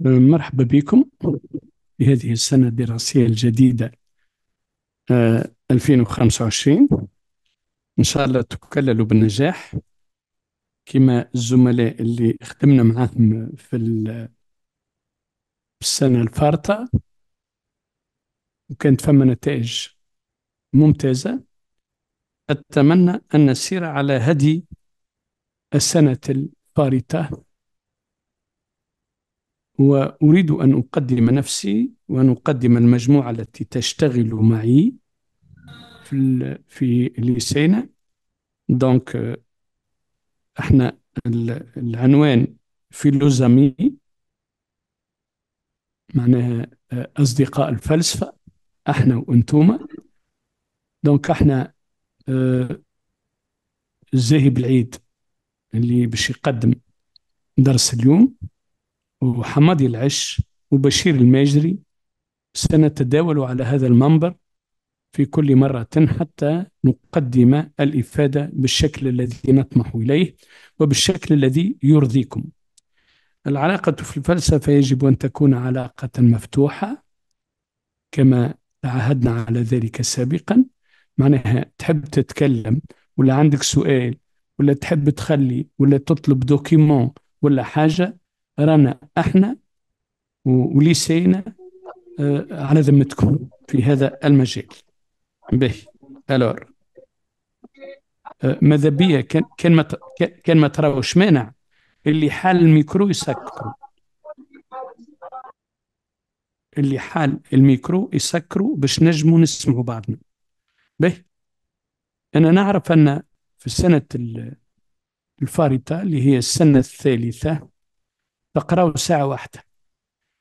أه، مرحبا بكم في هذه السنة الدراسية الجديدة 2025 أه، إن شاء الله تكللوا بالنجاح كما الزملاء اللي خدمنا معاهم في السنة الفارطة وكانت فما نتائج ممتازة أتمنى أن نسير على هدي السنة الفارطة وأريد أن أقدم نفسي وأن أقدم المجموعة التي تشتغل معي في في ليسينا دونك euh, احنا العنوان فيلوزامي معناها آه، أصدقاء الفلسفة احنا وانتوما دونك احنا آه، الزاهي بالعيد اللي باش يقدم درس اليوم وحمادي العش وبشير الماجري سنتداول على هذا المنبر في كل مرة حتى نقدم الإفادة بالشكل الذي نطمح إليه وبالشكل الذي يرضيكم العلاقة في الفلسفة يجب أن تكون علاقة مفتوحة كما تعهدنا على ذلك سابقا معناها تحب تتكلم ولا عندك سؤال ولا تحب تخلي ولا تطلب دوكيمون ولا حاجة رانا احنا وليسينا آه، على ذمتكم في هذا المجال به الور آه، ماذا بيا كان كان ما كان ما تراوش مانع اللي حال الميكرو يسكروا اللي حال الميكرو يسكروا باش نجموا نسمعوا بعضنا به انا نعرف ان في السنه الفارطه اللي هي السنه الثالثه تقرأه ساعة واحدة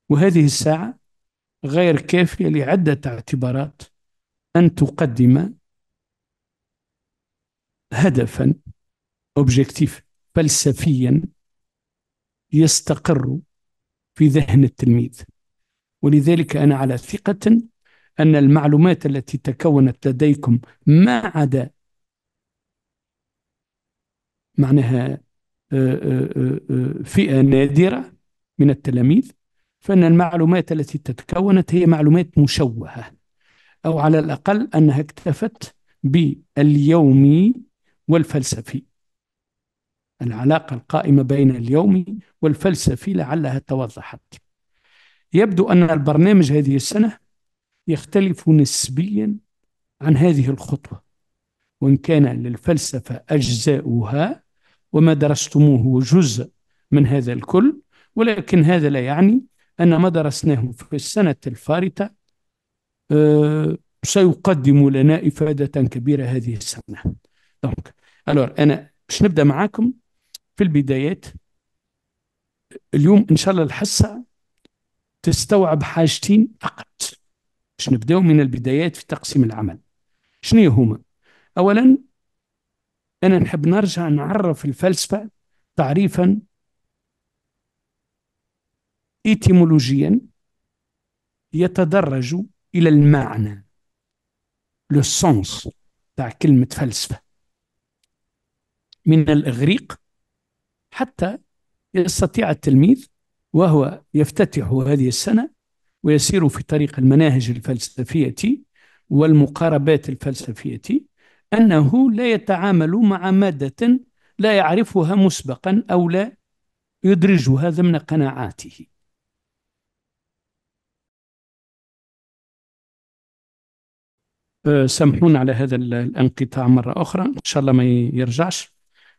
وهذه الساعة غير كافية لعدة اعتبارات أن تقدم هدفا أوبجيكتيف فلسفيا يستقر في ذهن التلميذ ولذلك أنا على ثقة أن المعلومات التي تكونت لديكم ما عدا معناها آه، آه، آه، فئة نادرة من التلاميذ فإن المعلومات التي تتكونت هي معلومات مشوهة أو على الأقل أنها اكتفت باليومي والفلسفي العلاقة القائمة بين اليومي والفلسفي لعلها توضحت يبدو أن البرنامج هذه السنة يختلف نسبيا عن هذه الخطوة وإن كان للفلسفة أجزاؤها وما درستموه جزء من هذا الكل ولكن هذا لا يعني أن ما درسناه في السنة الفارطة آه، سيقدم لنا إفادة كبيرة هذه السنة دونك ألور أنا باش نبدأ معاكم في البدايات اليوم إن شاء الله الحصة تستوعب حاجتين فقط باش نبداو من البدايات في تقسيم العمل شنو هما أولا أنا نحب نرجع نعرف الفلسفة تعريفا ايتيمولوجيا يتدرج إلى المعنى لو سونس تاع كلمة فلسفة من الإغريق حتى يستطيع التلميذ وهو يفتتح هذه السنة ويسير في طريق المناهج الفلسفية والمقاربات الفلسفية أنه لا يتعامل مع مادة لا يعرفها مسبقا أو لا يدرجها ضمن قناعاته Euh, سامحونا على هذا الانقطاع مرة أخرى إن شاء الله ما يرجعش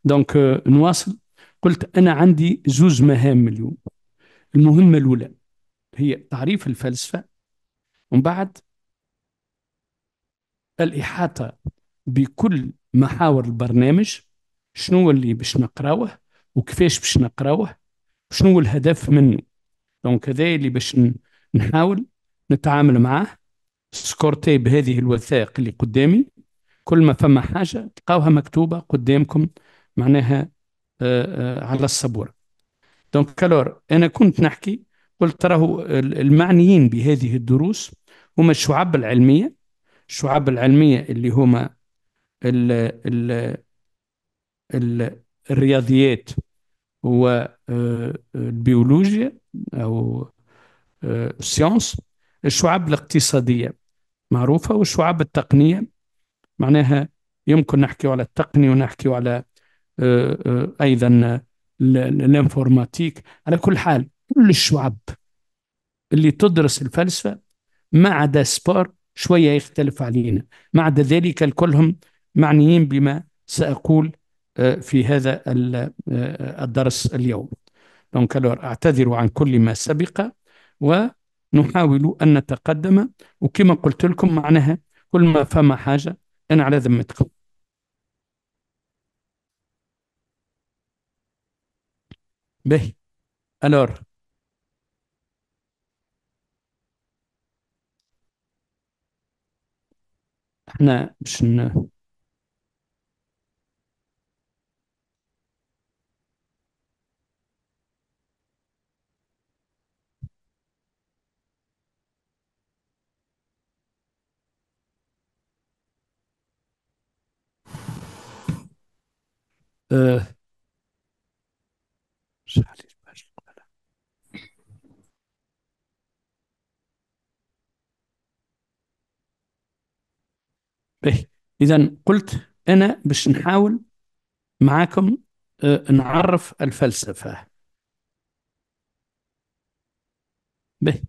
دونك نواصل euh, قلت أنا عندي زوج مهام اليوم المهمة الأولى هي تعريف الفلسفة ومن بعد الإحاطة بكل محاور البرنامج شنو اللي باش نقراوه وكيفاش باش نقراوه شنو الهدف منه دونك هذا اللي باش نحاول نتعامل معاه سكورتي هذه الوثائق اللي قدامي كل ما فما حاجة تلقاوها مكتوبة قدامكم معناها آه، آه، على الصبور دونك الور أنا كنت نحكي قلت راه المعنيين بهذه الدروس هما الشعب العلمية الشعب العلمية اللي هما ال ال ال الرياضيات والبيولوجيا آه، أو السيونس الشعب الاقتصادية معروفة والشعاب التقنية معناها يمكن نحكي على التقنية ونحكي على آه، آه، أيضا الانفورماتيك على كل حال كل الشعب اللي تدرس الفلسفة ما عدا سبور شوية يختلف علينا ما عدا ذلك الكلهم معنيين بما سأقول آه، في هذا الدرس اليوم دونك اعتذر عن كل ما سبق و نحاول أن نتقدم وكما قلت لكم معناها كل ما فما حاجة أنا على ذمتكم به الور احنا باش آه إيه، إذا قلت أنا باش نحاول معاكم آه نعرف الفلسفة به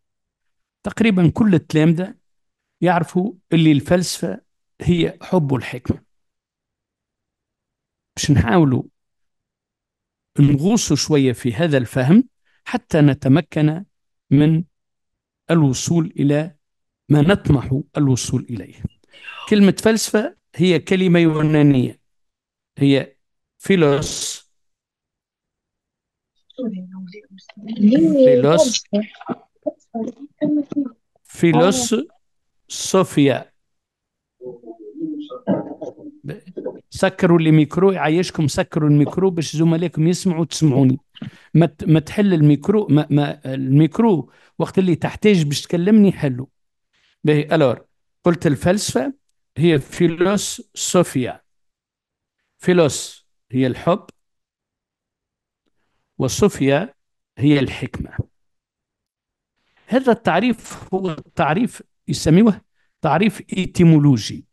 تقريبا كل التلامذة يعرفوا اللي الفلسفة هي حب الحكمة باش نحاولوا نغوصوا شويه في هذا الفهم حتى نتمكن من الوصول الى ما نطمح الوصول اليه. كلمه فلسفه هي كلمه يونانيه هي فيلوس فيلوس فيلوس صوفيا سكروا الميكرو يعيشكم سكروا الميكرو باش زملائكم يسمعوا تسمعوني ما ما تحل الميكرو ما, ما الميكرو وقت اللي تحتاج باش تكلمني حلو باهي الور قلت الفلسفه هي فيلوس صوفيا فيلوس هي الحب وصوفيا هي الحكمه هذا التعريف هو تعريف يسميوه تعريف ايتيمولوجي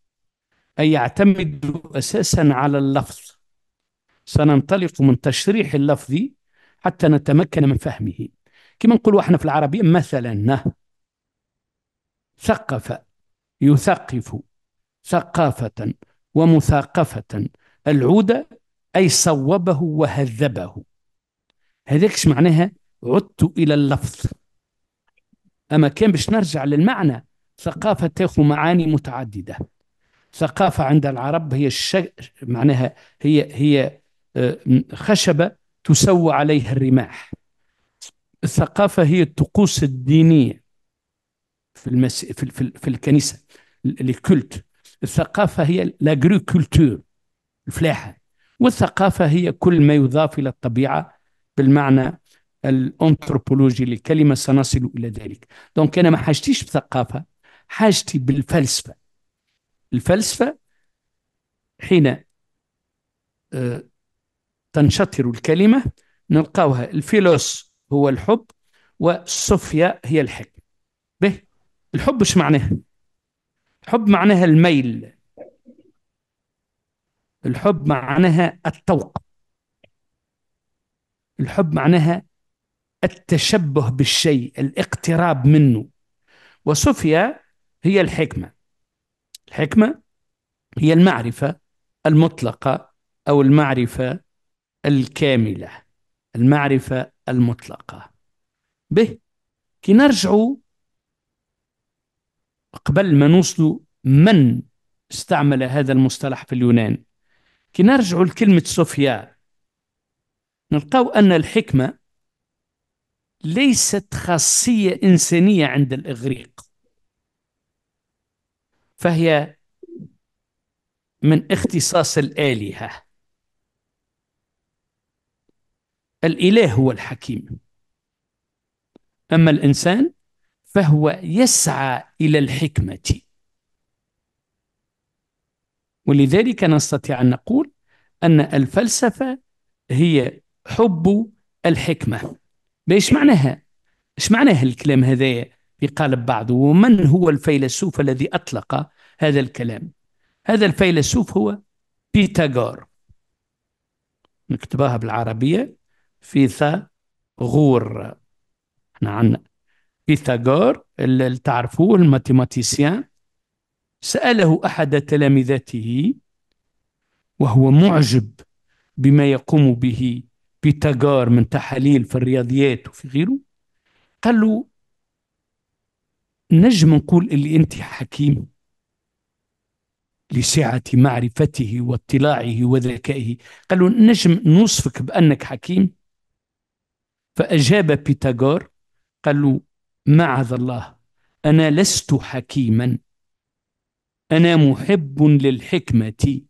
أي يعتمد أساسا على اللفظ سننطلق من تشريح اللفظ حتى نتمكن من فهمه كما نقول احنا في العربية مثلا ثقف يثقف ثقافة ومثاقفة العود أي صوبه وهذبه هذاك معناها عدت إلى اللفظ أما كان باش نرجع للمعنى ثقافة تاخذ معاني متعددة ثقافة عند العرب هي الش... معناها هي هي آه، خشبة تسوى عليها الرماح الثقافة هي الطقوس الدينية في المس... في, ال... في الكنيسة الكلت الثقافة هي لاغري كولتور الفلاحة والثقافة هي كل ما يضاف إلى الطبيعة بالمعنى الأنثروبولوجي للكلمة سنصل إلى ذلك دونك أنا ما حاجتيش بثقافة حاجتي بالفلسفة الفلسفة حين آه، تنشطر الكلمة نلقاها الفيلوس هو الحب والصوفيا هي الحكمة به الحب ايش معناها؟ الحب معناها الميل الحب معناها الطوق الحب معناها التشبه بالشيء الاقتراب منه وصوفيا هي الحكمة الحكمة هي المعرفة المطلقة أو المعرفة الكاملة المعرفة المطلقة به كي نرجعوا قبل ما نوصلوا من استعمل هذا المصطلح في اليونان كي نرجعوا لكلمة صوفيا نلقاو أن الحكمة ليست خاصية إنسانية عند الإغريق فهي من اختصاص الالهه الاله هو الحكيم اما الانسان فهو يسعى الى الحكمه ولذلك نستطيع ان نقول ان الفلسفه هي حب الحكمه ايش معناها ايش معناها الكلام هذايا بقالب بعض ومن هو الفيلسوف الذي أطلق هذا الكلام هذا الفيلسوف هو بيتاغور نكتبها بالعربية فيثاغور غور نعم. احنا عندنا بيثاغور اللي تعرفوه الماتيماتيسيان سأله أحد تلامذته وهو معجب بما يقوم به بيتاغور من تحاليل في الرياضيات وفي غيره قال له نجم نقول اللي أنت حكيم لسعة معرفته واطلاعه وذكائه قالوا نجم نوصفك بأنك حكيم فأجاب بيتاغور قالوا معاذ معذ الله أنا لست حكيما أنا محب للحكمة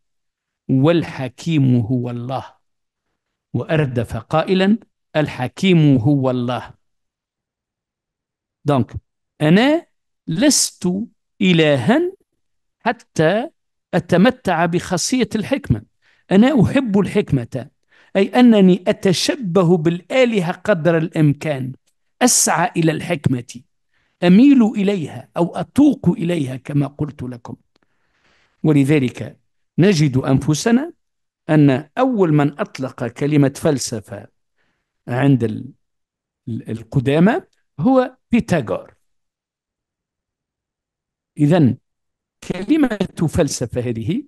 والحكيم هو الله وأردف قائلا الحكيم هو الله دونك أنا لست إلها حتى أتمتع بخاصية الحكمة أنا أحب الحكمة أي أنني أتشبه بالآلهة قدر الإمكان أسعى إلى الحكمة أميل إليها أو أتوق إليها كما قلت لكم ولذلك نجد أنفسنا أن أول من أطلق كلمة فلسفة عند القدامى هو بيتاغور إذا كلمة فلسفة هذه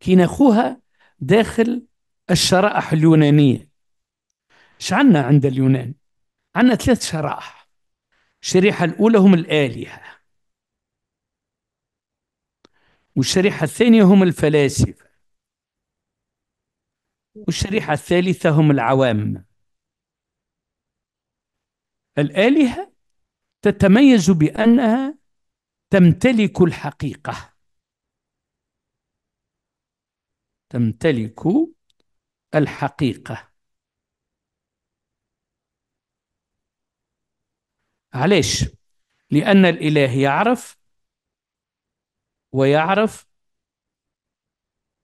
كي ناخوها داخل الشرائح اليونانية شعنا عند اليونان عندنا ثلاث شرائح الشريحة الأولى هم الآلهة والشريحة الثانية هم الفلاسفة والشريحة الثالثة هم العوام الآلهة تتميز بأنها تمتلك الحقيقة تمتلك الحقيقة علاش لأن الإله يعرف ويعرف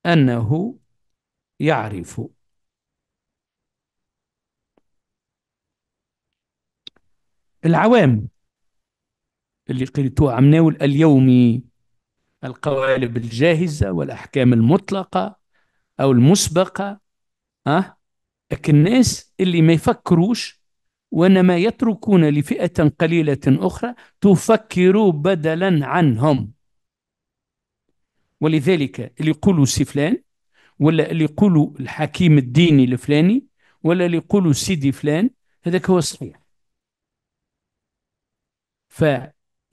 أنه يعرف العوام اللي قريتوها عم ناول اليوم القوالب الجاهزة والأحكام المطلقة أو المسبقة أه؟ الناس اللي ما يفكروش وإنما يتركون لفئة قليلة أخرى تفكر بدلا عنهم ولذلك اللي يقولوا سي فلان ولا اللي يقولوا الحكيم الديني الفلاني ولا اللي يقولوا سيدي فلان هذاك هو الصحيح ف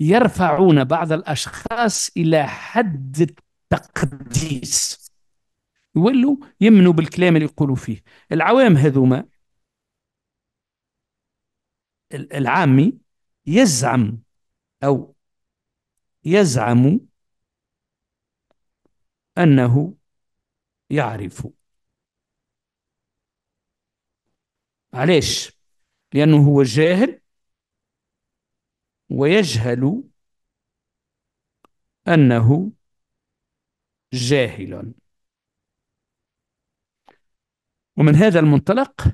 يرفعون بعض الاشخاص الى حد التقديس يولوا يمنوا بالكلام اللي يقولوا فيه العوام هذوما العامي يزعم او يزعم انه يعرف علاش لانه هو جاهل ويجهل أنه جاهل ومن هذا المنطلق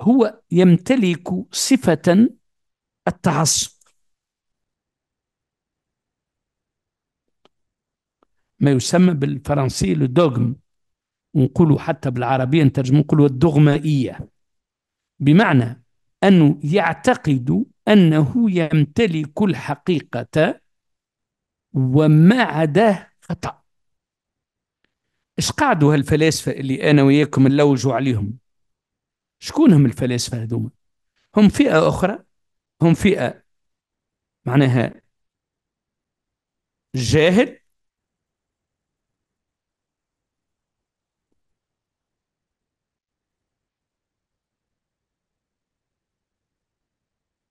هو يمتلك صفة التعصب ما يسمى بالفرنسية الدوغم ونقولوا حتى بالعربية نترجمه نقولوا الدغمائية بمعنى أنه يعتقد أنه يمتلك الحقيقة وما عداه خطأ إيش قعدوا هالفلاسفة اللي أنا وياكم نلوجوا عليهم شكون هم الفلاسفة هذوما هم فئة أخرى هم فئة معناها جاهل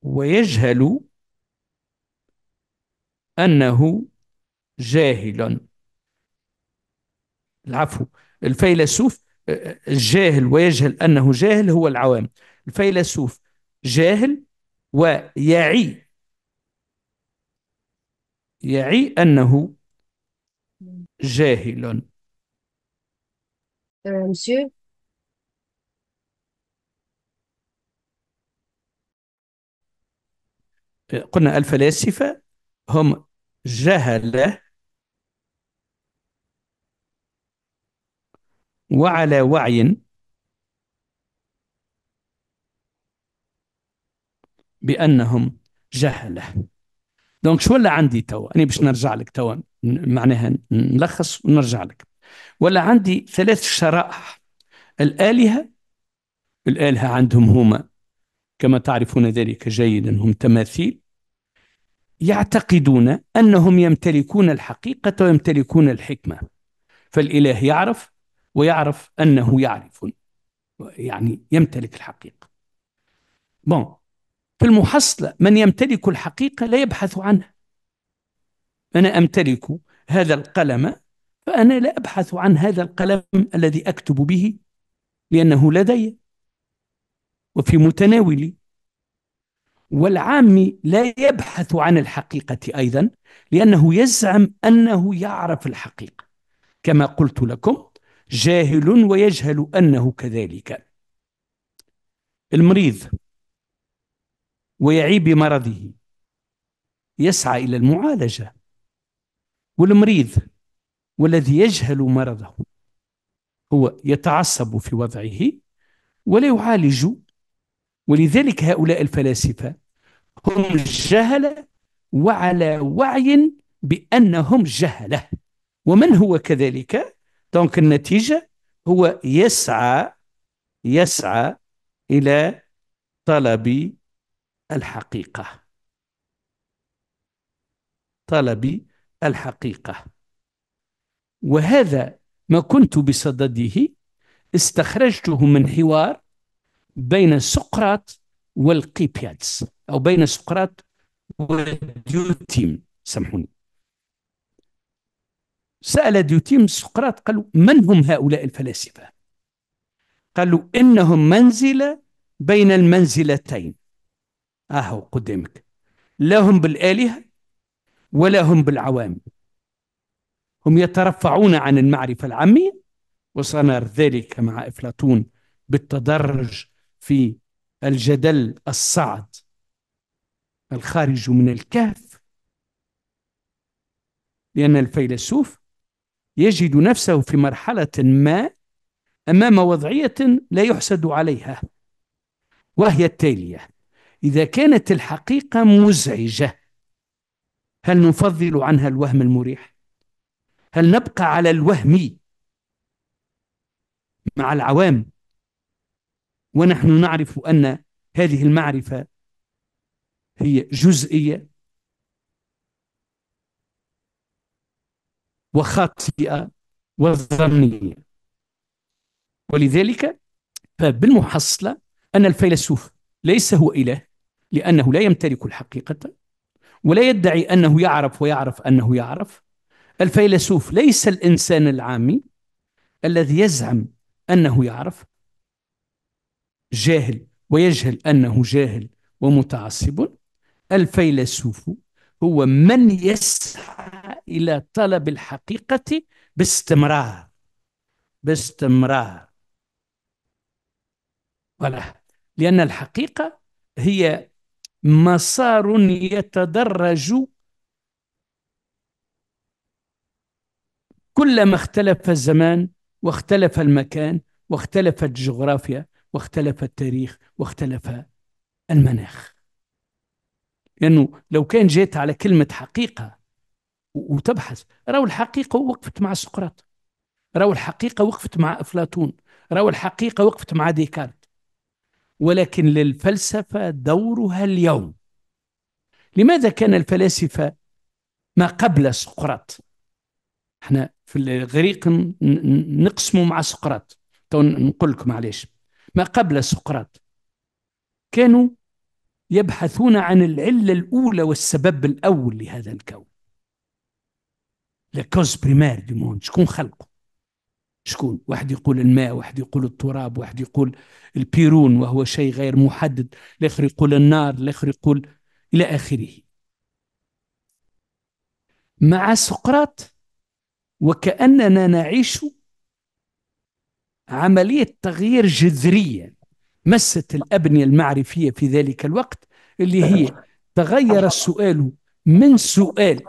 ويجهل أنه جاهل العفو الفيلسوف الجاهل ويجهل أنه جاهل هو العوام الفيلسوف جاهل ويعي يعي أنه جاهل euh, Monsieur, قلنا الفلاسفة هم جهلة وعلى وعي بأنهم جهلة دونك شو ولا عندي توا أنا باش نرجع لك توا معناها نلخص ونرجع لك ولا عندي ثلاث شرائح الآلهة الآلهة عندهم هما كما تعرفون ذلك جيدا هم تماثيل يعتقدون انهم يمتلكون الحقيقه ويمتلكون الحكمه فالاله يعرف ويعرف انه يعرف يعني يمتلك الحقيقه بون في المحصله من يمتلك الحقيقه لا يبحث عنها انا امتلك هذا القلم فانا لا ابحث عن هذا القلم الذي اكتب به لانه لدي وفي متناولي والعامي لا يبحث عن الحقيقة أيضا لأنه يزعم أنه يعرف الحقيقة كما قلت لكم جاهل ويجهل أنه كذلك المريض ويعي بمرضه يسعى إلى المعالجة والمريض والذي يجهل مرضه هو يتعصب في وضعه ولا يعالج ولذلك هؤلاء الفلاسفة هم جهلة وعلى وعي بأنهم جهلة ومن هو كذلك؟ دونك النتيجة هو يسعى يسعى إلى طلب الحقيقة طلب الحقيقة وهذا ما كنت بصدده استخرجته من حوار بين سقراط والقيبيادس أو بين سقراط وديوتيم سامحوني سأل ديوتيم سقراط قال من هم هؤلاء الفلاسفة قالوا إنهم منزلة بين المنزلتين أهو قدامك لا هم بالآلهة ولا هم بالعوام هم يترفعون عن المعرفة العامية وصنر ذلك مع أفلاطون بالتدرج في الجدل الصعد الخارج من الكهف لأن الفيلسوف يجد نفسه في مرحلة ما أمام وضعية لا يحسد عليها وهي التالية إذا كانت الحقيقة مزعجة هل نفضل عنها الوهم المريح؟ هل نبقى على الوهم مع العوام ونحن نعرف أن هذه المعرفة هي جزئيه وخاطئه وظنيه ولذلك فبالمحصله ان الفيلسوف ليس هو اله لانه لا يمتلك الحقيقه ولا يدعي انه يعرف ويعرف انه يعرف الفيلسوف ليس الانسان العامي الذي يزعم انه يعرف جاهل ويجهل انه جاهل ومتعصب الفيلسوف هو من يسعى إلى طلب الحقيقة باستمرار باستمرار ولا لأن الحقيقة هي مسار يتدرج كلما اختلف الزمان واختلف المكان واختلفت الجغرافيا واختلف التاريخ واختلف المناخ لانه لو كان جات على كلمه حقيقه وتبحث راهو الحقيقه وقفت مع سقراط راهو الحقيقه وقفت مع افلاطون راهو الحقيقه وقفت مع ديكارت ولكن للفلسفه دورها اليوم لماذا كان الفلاسفه ما قبل سقراط احنا في الغريق نقسمه مع سقراط نقول لكم علاش ما قبل سقراط كانوا يبحثون عن العلة الأولى والسبب الأول لهذا الكون لكوز بريمير دي موند شكون خلقه شكون واحد يقول الماء واحد يقول التراب واحد يقول البيرون وهو شيء غير محدد الآخر يقول النار الآخر يقول إلى آخره مع سقراط وكأننا نعيش عملية تغيير جذرية مست الابنيه المعرفيه في ذلك الوقت اللي هي تغير السؤال من سؤال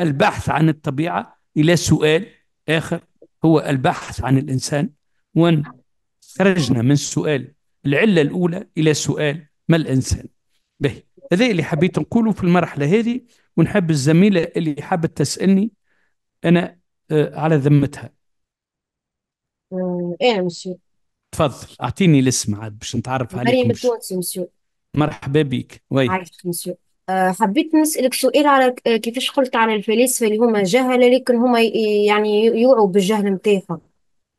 البحث عن الطبيعه الى سؤال اخر هو البحث عن الانسان وان خرجنا من سؤال العله الاولى الى سؤال ما الانسان به هذا اللي حبيت نقوله في المرحله هذه ونحب الزميله اللي حابه تسالني انا آه، على ذمتها ايه مسيو تفضل اعطيني الاسم عاد باش نتعرف عليك مريم مش. التونسي مسيو مرحبا بك وي عارف مسيو آه، حبيت نسألك سؤال على آه، كيفاش قلت على الفلاسفة اللي هما جهلة لكن هما يعني يوعوا بالجهل نتاعهم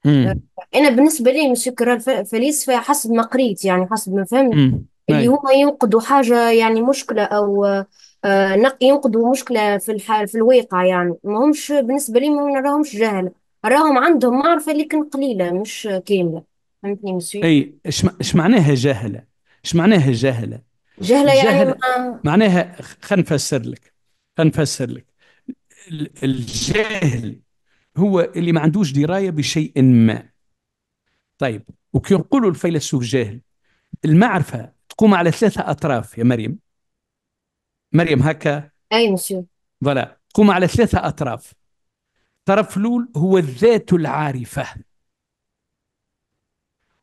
امم أنا بالنسبة لي مسيو كرا الفلاسفة حسب ما قريت يعني حسب ما فهمت امم اللي هما ينقدوا حاجة يعني مشكلة أو ينقدوا مشكلة في الحال في الواقع يعني ما همش بالنسبة لي ما نراهمش جهلة راهم عندهم معرفة لكن قليلة مش كاملة فهمتني مسيو اي اش اش معناها جهله اش معناها جهله جهلة يعني جهله ما معناها خلينا نفسر لك خلينا نفسر لك الجهل الجاهل هو اللي ما عندوش درايه بشيء ما طيب وكي نقولوا الفيلسوف جاهل المعرفه تقوم على ثلاثه اطراف يا مريم مريم هكا أي مسيو فوالا تقوم على ثلاثه اطراف الطرف الاول هو الذات العارفة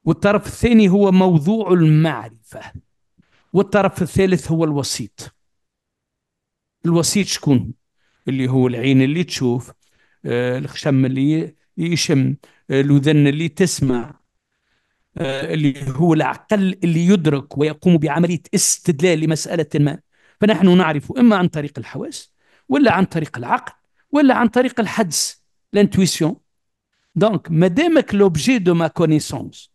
والطرف الثاني هو موضوع المعرفة والطرف الثالث هو الوسيط الوسيط شكون اللي هو العين اللي تشوف آه الخشم اللي يشم آه اللي تسمع آه اللي هو العقل اللي يدرك ويقوم بعملية استدلال لمسألة ما فنحن نعرف إما عن طريق الحواس ولا عن طريق العقل ولا عن طريق الحدس لانتويسيون دونك ما دامك لوبجي دو ما كونيسونس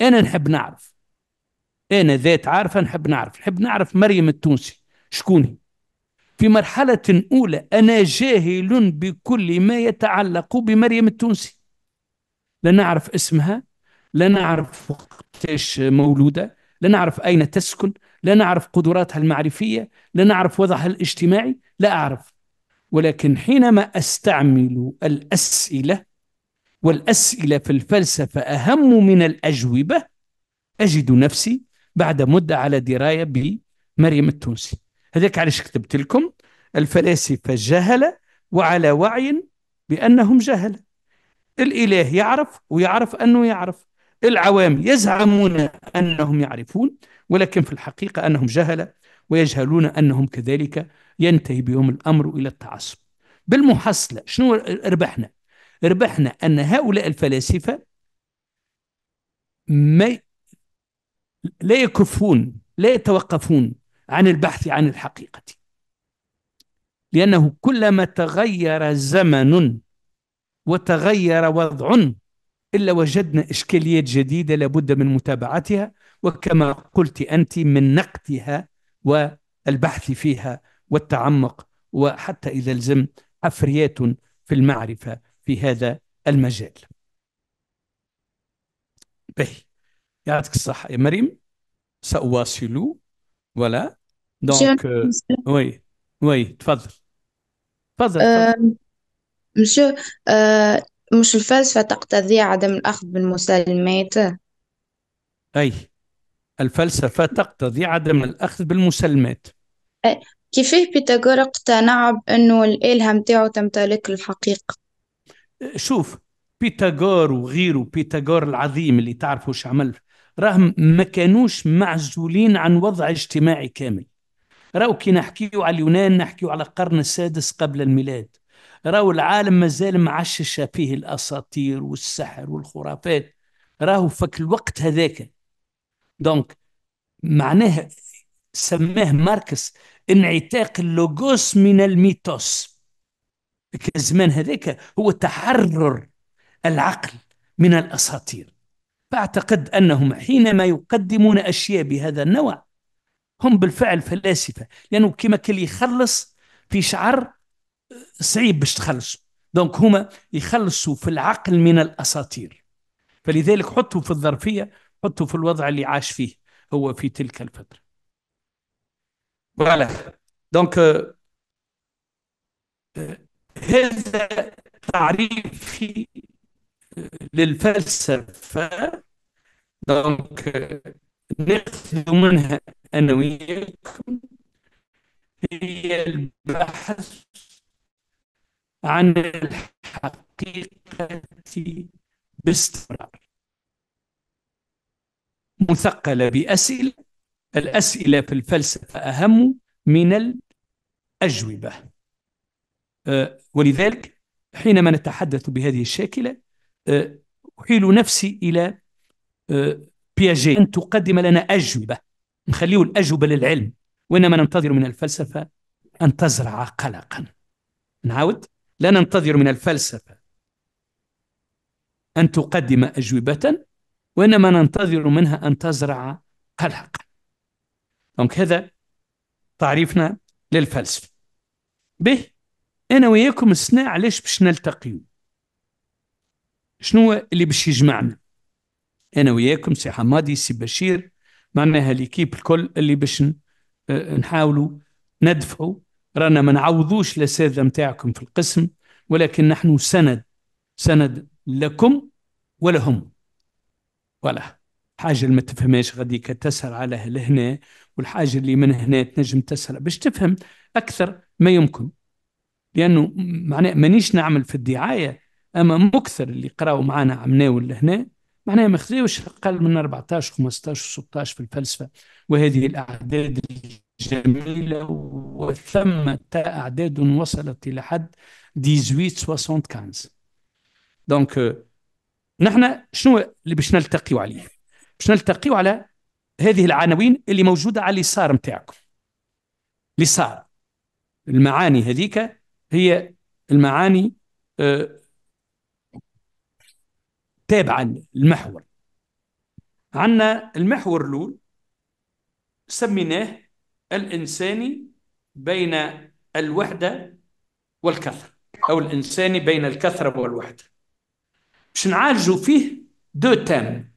انا نحب نعرف انا ذات عارفه نحب نعرف نحب نعرف مريم التونسي شكون هي في مرحلة أولى أنا جاهل بكل ما يتعلق بمريم التونسي لا نعرف اسمها لا نعرف وقتاش مولودة لا نعرف أين تسكن لا نعرف قدراتها المعرفية لا نعرف وضعها الاجتماعي لا أعرف ولكن حينما استعمل الاسئله والاسئله في الفلسفه اهم من الاجوبه اجد نفسي بعد مده على درايه بمريم التونسي هذاك علاش كتبت لكم الفلاسفه جهله وعلى وعي بانهم جهله الاله يعرف ويعرف انه يعرف العوام يزعمون انهم يعرفون ولكن في الحقيقه انهم جهله ويجهلون انهم كذلك ينتهي بهم الأمر إلى التعصب بالمحصلة شنو ربحنا؟ ربحنا أن هؤلاء الفلاسفة ما لا يكفون لا يتوقفون عن البحث عن الحقيقة لأنه كلما تغير زمن وتغير وضع إلا وجدنا إشكاليات جديدة لابد من متابعتها وكما قلت أنت من نقدها والبحث فيها والتعمق وحتى إذا لزم حفريات في المعرفة في هذا المجال به يعطيك الصحة يا مريم سأواصل ولا دونك وي وي تفضل تفضل euh, تفضل مش مش الفلسفة تقتضي عدم الأخذ بالمسلمات أي الفلسفة تقتضي عدم الأخذ بالمسلمات كيفاه بيتاغور اقتنع بأنه الآلهة متاعو تمتلك الحقيقة شوف بيتاغور وغيره بيتاغور العظيم اللي تعرفوا شو عمل راهم ما كانوش معزولين عن وضع اجتماعي كامل راو كي نحكيو على اليونان نحكيو على القرن السادس قبل الميلاد راو العالم مازال معششة فيه الأساطير والسحر والخرافات راهو فك الوقت هذاك دونك معناه سماه ماركس انعتاق اللوغوس من الميتوس الزمان هذاك هو تحرر العقل من الاساطير فاعتقد انهم حينما يقدمون اشياء بهذا النوع هم بالفعل فلاسفه لانه كما كان يخلص في شعر آه، صعيب باش تخلصوا دونك هما يخلصوا في العقل من الاساطير فلذلك حطوا في الظرفيه حطوا في الوضع اللي عاش فيه هو في تلك الفتره Voilà. دونك هذا تعريفي للفلسفة دونك ناخذ منها أنا وياكم هي البحث عن الحقيقة باستمرار مثقلة بأسئلة الأسئلة في الفلسفة أهم من الأجوبة أه، ولذلك حينما نتحدث بهذه الشاكلة أه، أحيل نفسي إلى بياجي أه، أن تقدم لنا أجوبة نخليه الأجوبة للعلم وإنما ننتظر من الفلسفة أن تزرع قلقا نعود لا ننتظر من الفلسفة أن تقدم أجوبة وإنما ننتظر منها أن تزرع قلقا دونك هذا تعريفنا للفلسفه به انا وياكم السنة علاش باش نلتقيو شنو اللي باش يجمعنا انا وياكم سي حمادي سي بشير معناها ليكيب الكل اللي باش آه، نحاولوا ندفعوا رانا ما نعوضوش الاساتذه نتاعكم في القسم ولكن نحن سند سند لكم ولهم ولا حاجه اللي ما تفهمهاش غاديك تسهر على لهنا والحاجه اللي من هنا تنجم تسهل باش تفهم اكثر ما يمكن لانه معناه مانيش نعمل في الدعايه اما مكثر اللي قراوا معنا ولا هنا معناها ما خذوش اقل من 14 15 16 في الفلسفه وهذه الاعداد الجميله وثمة اعداد وصلت الى حد 1875 دونك نحن شنو اللي باش نلتقيو عليه؟ باش نلتقيو على هذه العناوين اللي موجوده على اليسار نتاعكم اليسار المعاني هذيك هي المعاني آه، تابعه للمحور عندنا المحور الاول سميناه الانساني بين الوحده والكثره او الانساني بين الكثره والوحده باش نعالجوا فيه دو تام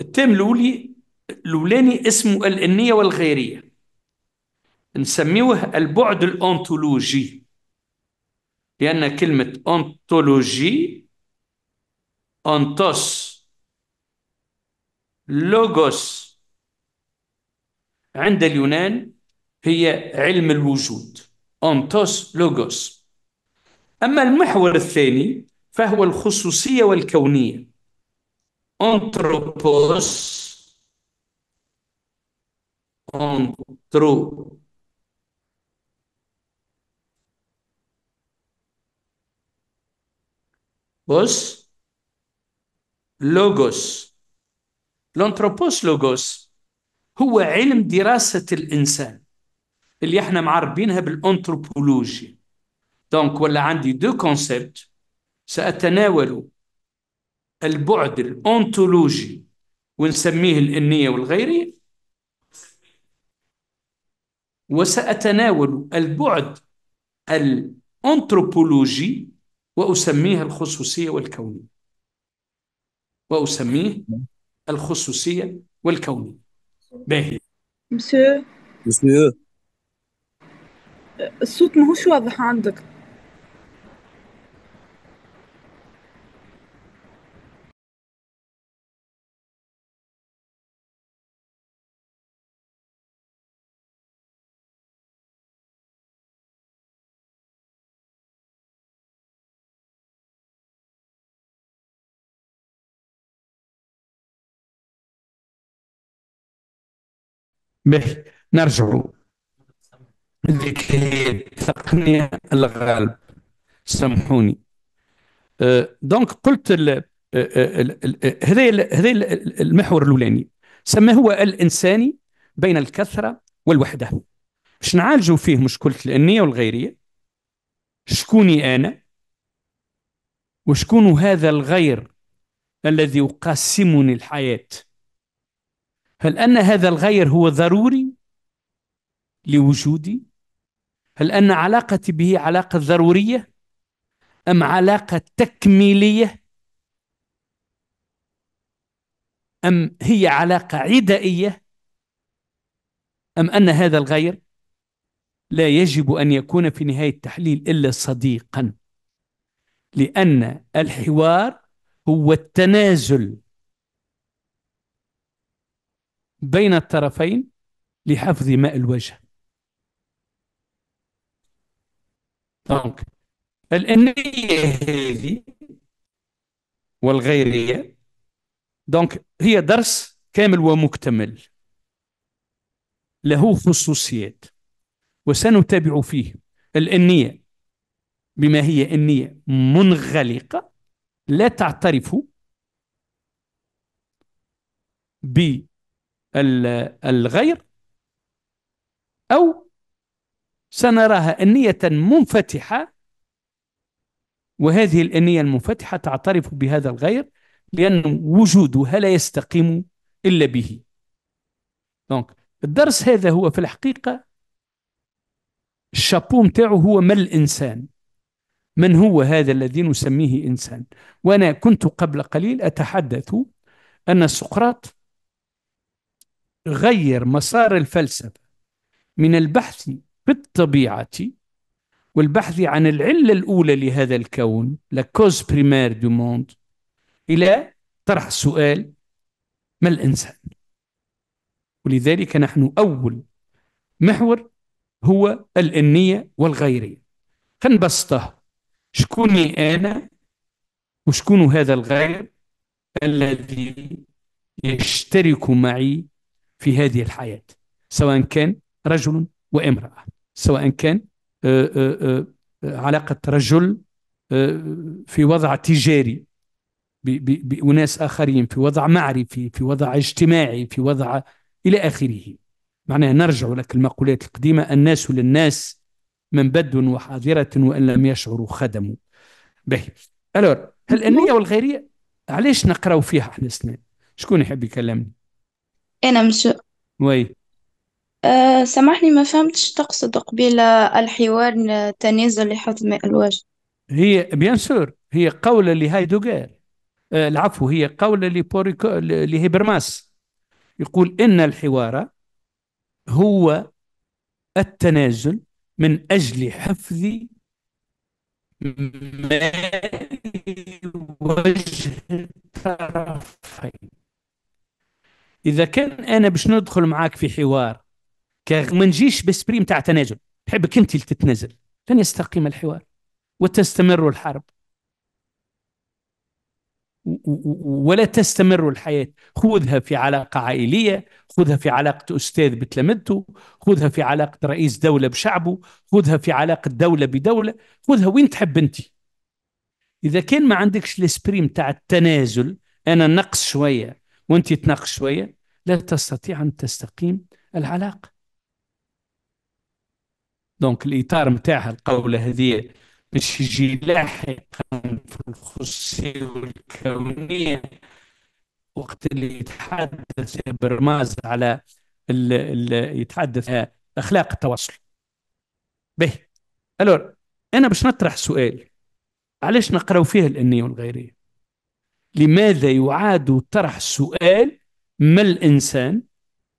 التام الاولي الاولاني اسمه الانيه والغيريه نسميوه البعد الأنتولوجي لأن كلمة أنتولوجي أنتوس لوغوس عند اليونان هي علم الوجود أنتوس لوغوس أما المحور الثاني فهو الخصوصية والكونية anthropos, antro, Bos, لوغوس الانثروبوس لوغوس هو علم دراسة الإنسان اللي احنا معربينها بالأنتروبولوجي دونك ولا عندي دو كونسبت سأتناول البعد الأونتولوجي ونسميه الإنية والغيرية وسأتناول البعد الأنثروبولوجي وأسميه الخصوصية والكونية وأسميه الخصوصية والكونية باهي مسيو مسيو الصوت ماهوش واضح عندك باش نرجعوا ديك هي التقنيه الغالب سامحوني أه دونك قلت هذا هذا المحور الاولاني سما هو الانساني بين الكثره والوحده باش نعالجوا فيه مشكله الانيه والغيريه شكوني انا وشكون هذا الغير الذي يقاسمني الحياه هل أن هذا الغير هو ضروري لوجودي؟ هل أن علاقتي به علاقة ضرورية؟ أم علاقة تكميلية؟ أم هي علاقة عدائية؟ أم أن هذا الغير لا يجب أن يكون في نهاية التحليل إلا صديقا لأن الحوار هو التنازل بين الطرفين لحفظ ماء الوجه دونك الأنية هذه والغيرية دونك هي درس كامل ومكتمل له خصوصيات وسنتابع فيه الأنية بما هي أنية منغلقة لا تعترف ب الغير أو سنراها أنية منفتحة وهذه الأنية المنفتحة تعترف بهذا الغير لأن وجودها لا يستقيم إلا به دونك الدرس هذا هو في الحقيقة الشابو متاعه هو ما الإنسان من هو هذا الذي نسميه إنسان وأنا كنت قبل قليل أتحدث أن سقراط غير مسار الفلسفة من البحث في الطبيعة والبحث عن العلة الأولى لهذا الكون لا كوز بريمير دو موند إلى طرح سؤال ما الإنسان؟ ولذلك نحن أول محور هو الإنية والغيرية خنبسطه شكوني أنا وشكون هذا الغير الذي يشترك معي في هذه الحياة سواء كان رجل وامرأة سواء كان آه، آه، آه، علاقة رجل في وضع تجاري بأناس آخرين في وضع معرفي في وضع اجتماعي في وضع إلى آخره معناها نرجع لك المقولات القديمة الناس للناس من بد وحاضرة وإن لم يشعروا خدموا به ألور هل النية والغيرية علاش نقرأ فيها احنا سنين شكون يحب يكلمني أنا مسو وي أه سامحني ما فهمتش تقصد قبيل الحوار آه، تنازل ماء الوجه هي بيان سور هي قولة لهايدوغر آه العفو هي قولة لبوريكو لهيبرماس يقول إن الحوار هو التنازل من أجل حفظ ماء وجه الطرفين اذا كان انا باش ندخل معاك في حوار ما نجيش بسبري تاع تنازل نحبك انت اللي تتنازل لن يستقيم الحوار وتستمر الحرب ولا تستمر الحياة خذها في علاقة عائلية خذها في علاقة أستاذ بتلمدته خذها في علاقة رئيس دولة بشعبه خذها في علاقة دولة بدولة خذها وين تحب أنت إذا كان ما عندكش الاسبريم تاع التنازل أنا نقص شوية وانت تناقش شويه لا تستطيع ان تستقيم العلاقه دونك الاطار نتاعها القوله هذه باش يجي لاحقا في الخصوصيه والكونيه وقت اللي يتحدث برماز على الـ يتحدث اخلاق التواصل به الور انا باش نطرح سؤال علاش نقراو فيها الانيه والغيريه لماذا يعاد طرح سؤال ما الإنسان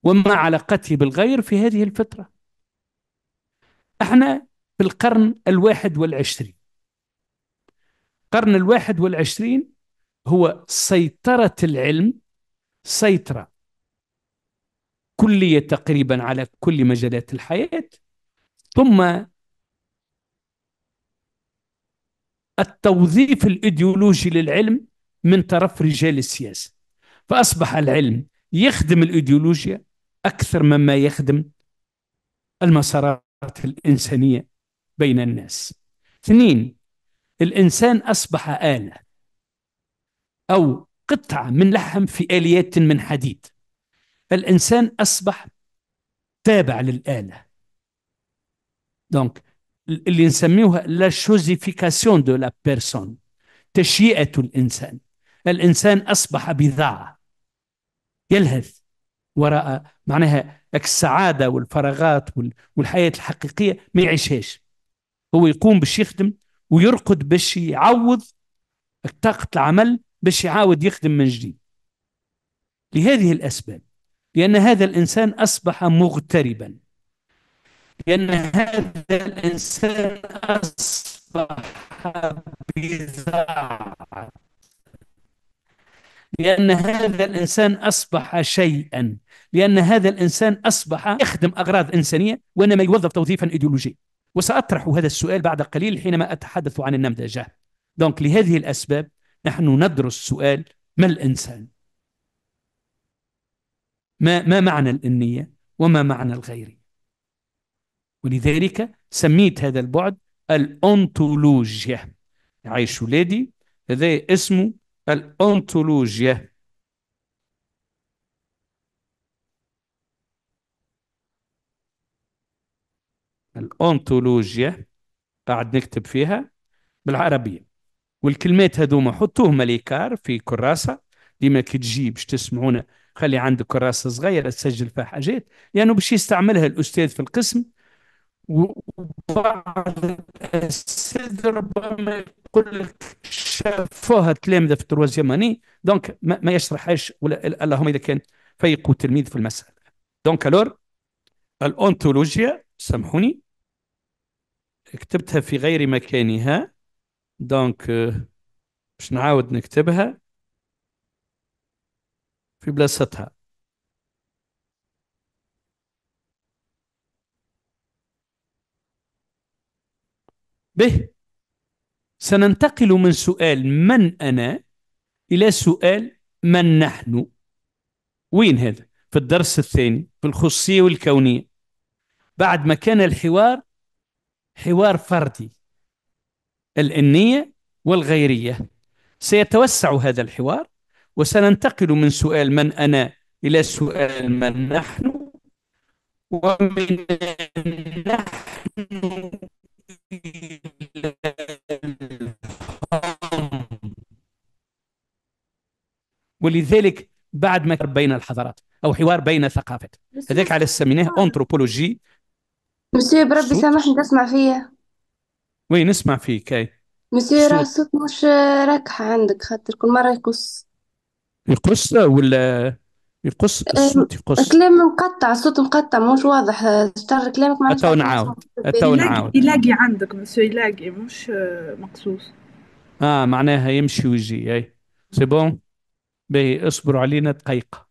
وما علاقته بالغير في هذه الفترة احنا في القرن الواحد والعشرين القرن الواحد والعشرين هو سيطرة العلم سيطرة كلية تقريبا على كل مجالات الحياة ثم التوظيف الإيديولوجي للعلم من طرف رجال السياسة فأصبح العلم يخدم الإيديولوجيا أكثر مما يخدم المسارات الإنسانية بين الناس اثنين الإنسان أصبح آلة أو قطعة من لحم في آليات من حديد الإنسان أصبح تابع للآلة دونك اللي نسميوها لا شوزيفيكاسيون دو لا بيرسون تشيئة الإنسان الإنسان أصبح بذاعة يلهث وراء معناها السعادة والفراغات والحياة الحقيقية ما يعيشهاش هو يقوم باش يخدم ويرقد باش يعوض طاقة العمل باش يعاود يخدم من جديد لهذه الأسباب لأن هذا الإنسان أصبح مغتربا لأن هذا الإنسان أصبح بذاعة لأن هذا الإنسان أصبح شيئا لأن هذا الإنسان أصبح يخدم أغراض إنسانية وإنما يوظف توظيفا إيديولوجيا وسأطرح هذا السؤال بعد قليل حينما أتحدث عن النمذجة دونك لهذه الأسباب نحن ندرس سؤال ما الإنسان ما, ما معنى الإنية وما معنى الغيري ولذلك سميت هذا البعد الأنطولوجيا عايش ولادي هذا اسمه الأنتولوجيا الأنتولوجيا قاعد نكتب فيها بالعربية والكلمات هذوما حطوهم مليكار في كراسة ديما كي تجي باش تسمعونا خلي عندك كراسة صغيرة تسجل فيها حاجات لأنه يعني باش يستعملها الأستاذ في القسم وبعض الاساتذه ربما يقول لك شافوها التلامذه في التروازيام اني دونك ما يشرحهاش ولا اللهم اذا كان فيق تلميذ في المساله دونك الور الانتولوجيا سامحوني كتبتها في غير مكانها دونك باش نعاود نكتبها في بلاصتها به سننتقل من سؤال من أنا إلى سؤال من نحن وين هذا في الدرس الثاني في الخصية والكونية بعد ما كان الحوار حوار فردي الإنية والغيرية سيتوسع هذا الحوار وسننتقل من سؤال من أنا إلى سؤال من نحن ومن نحن ولذلك بعد ما بين الحضارات او حوار بين ثقافات هذاك على سميناه انثروبولوجي مسيو بربي سامحني تسمع فيا وي نسمع فيك اي مسيو راه الصوت مش راكحة عندك خاطر كل مرة يقص يقص ولا يقص أه، الصوت يقص كلام مقطع الصوت مقطع مش واضح ستار كلامك ما تو نعاود تو نعاود يلاقي عندك مسيو يلاقي مش آه، مقصوص اه معناها يمشي ويجي اي سي بون باهي اصبروا علينا دقيقه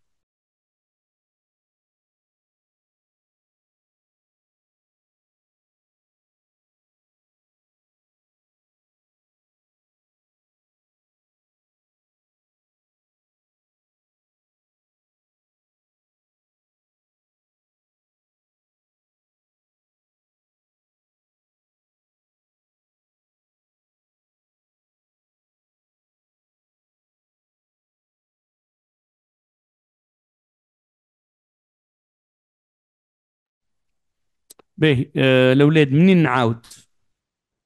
باهي آه، الاولاد منين نعاود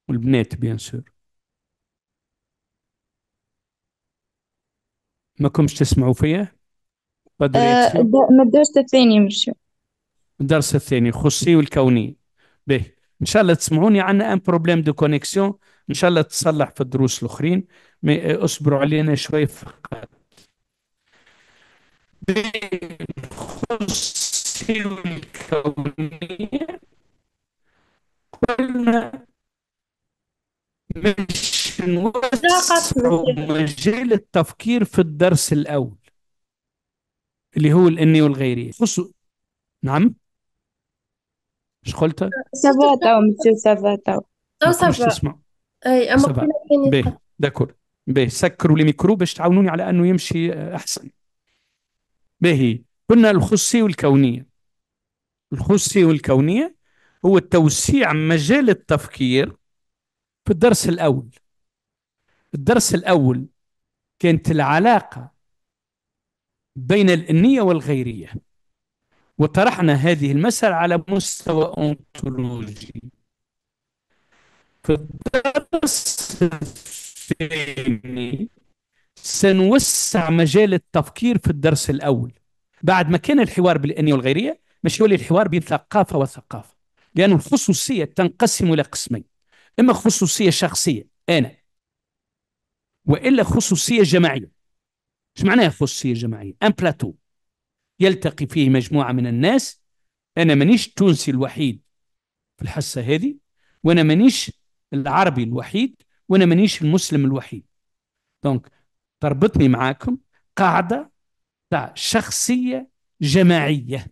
والبنات بيان سور ما كنتش تسمعوا فيا أه من الدرس الثاني مشي الدرس الثاني خصي والكوني باهي ان شاء الله تسمعوني عندنا ان بروبليم دو كونيكسيون ان شاء الله تصلح في الدروس الاخرين آه، اصبروا علينا شوي فقط خصي والكونية قلنا مش نوسعوا مجال التفكير في الدرس الأول اللي هو الإني والغيري خصو... نعم مش قلت؟ سافا تو مسيو سافا تو تو تسمع اي اما باهي داكور باهي سكروا لي ميكرو باش تعاونوني على انه يمشي آه، احسن باهي قلنا الخصي والكونيه الخصي والكونيه هو توسيع مجال التفكير في الدرس الأول في الدرس الأول كانت العلاقة بين الانيه والغيرية وطرحنا هذه المسألة على مستوى أنتولوجي في الدرس الثاني سنوسع مجال التفكير في الدرس الأول بعد ما كان الحوار بالأنية والغيرية مش يولي الحوار بين ثقافة وثقافة لأن الخصوصية تنقسم إلى قسمين إما خصوصية شخصية أنا وإلا خصوصية جماعية إيش معناها خصوصية جماعية؟ أن بلاتو يلتقي فيه مجموعة من الناس أنا مانيش تونسي الوحيد في الحصة هذه وأنا مانيش العربي الوحيد وأنا مانيش المسلم الوحيد دونك تربطني معاكم قاعدة تاع شخصية جماعية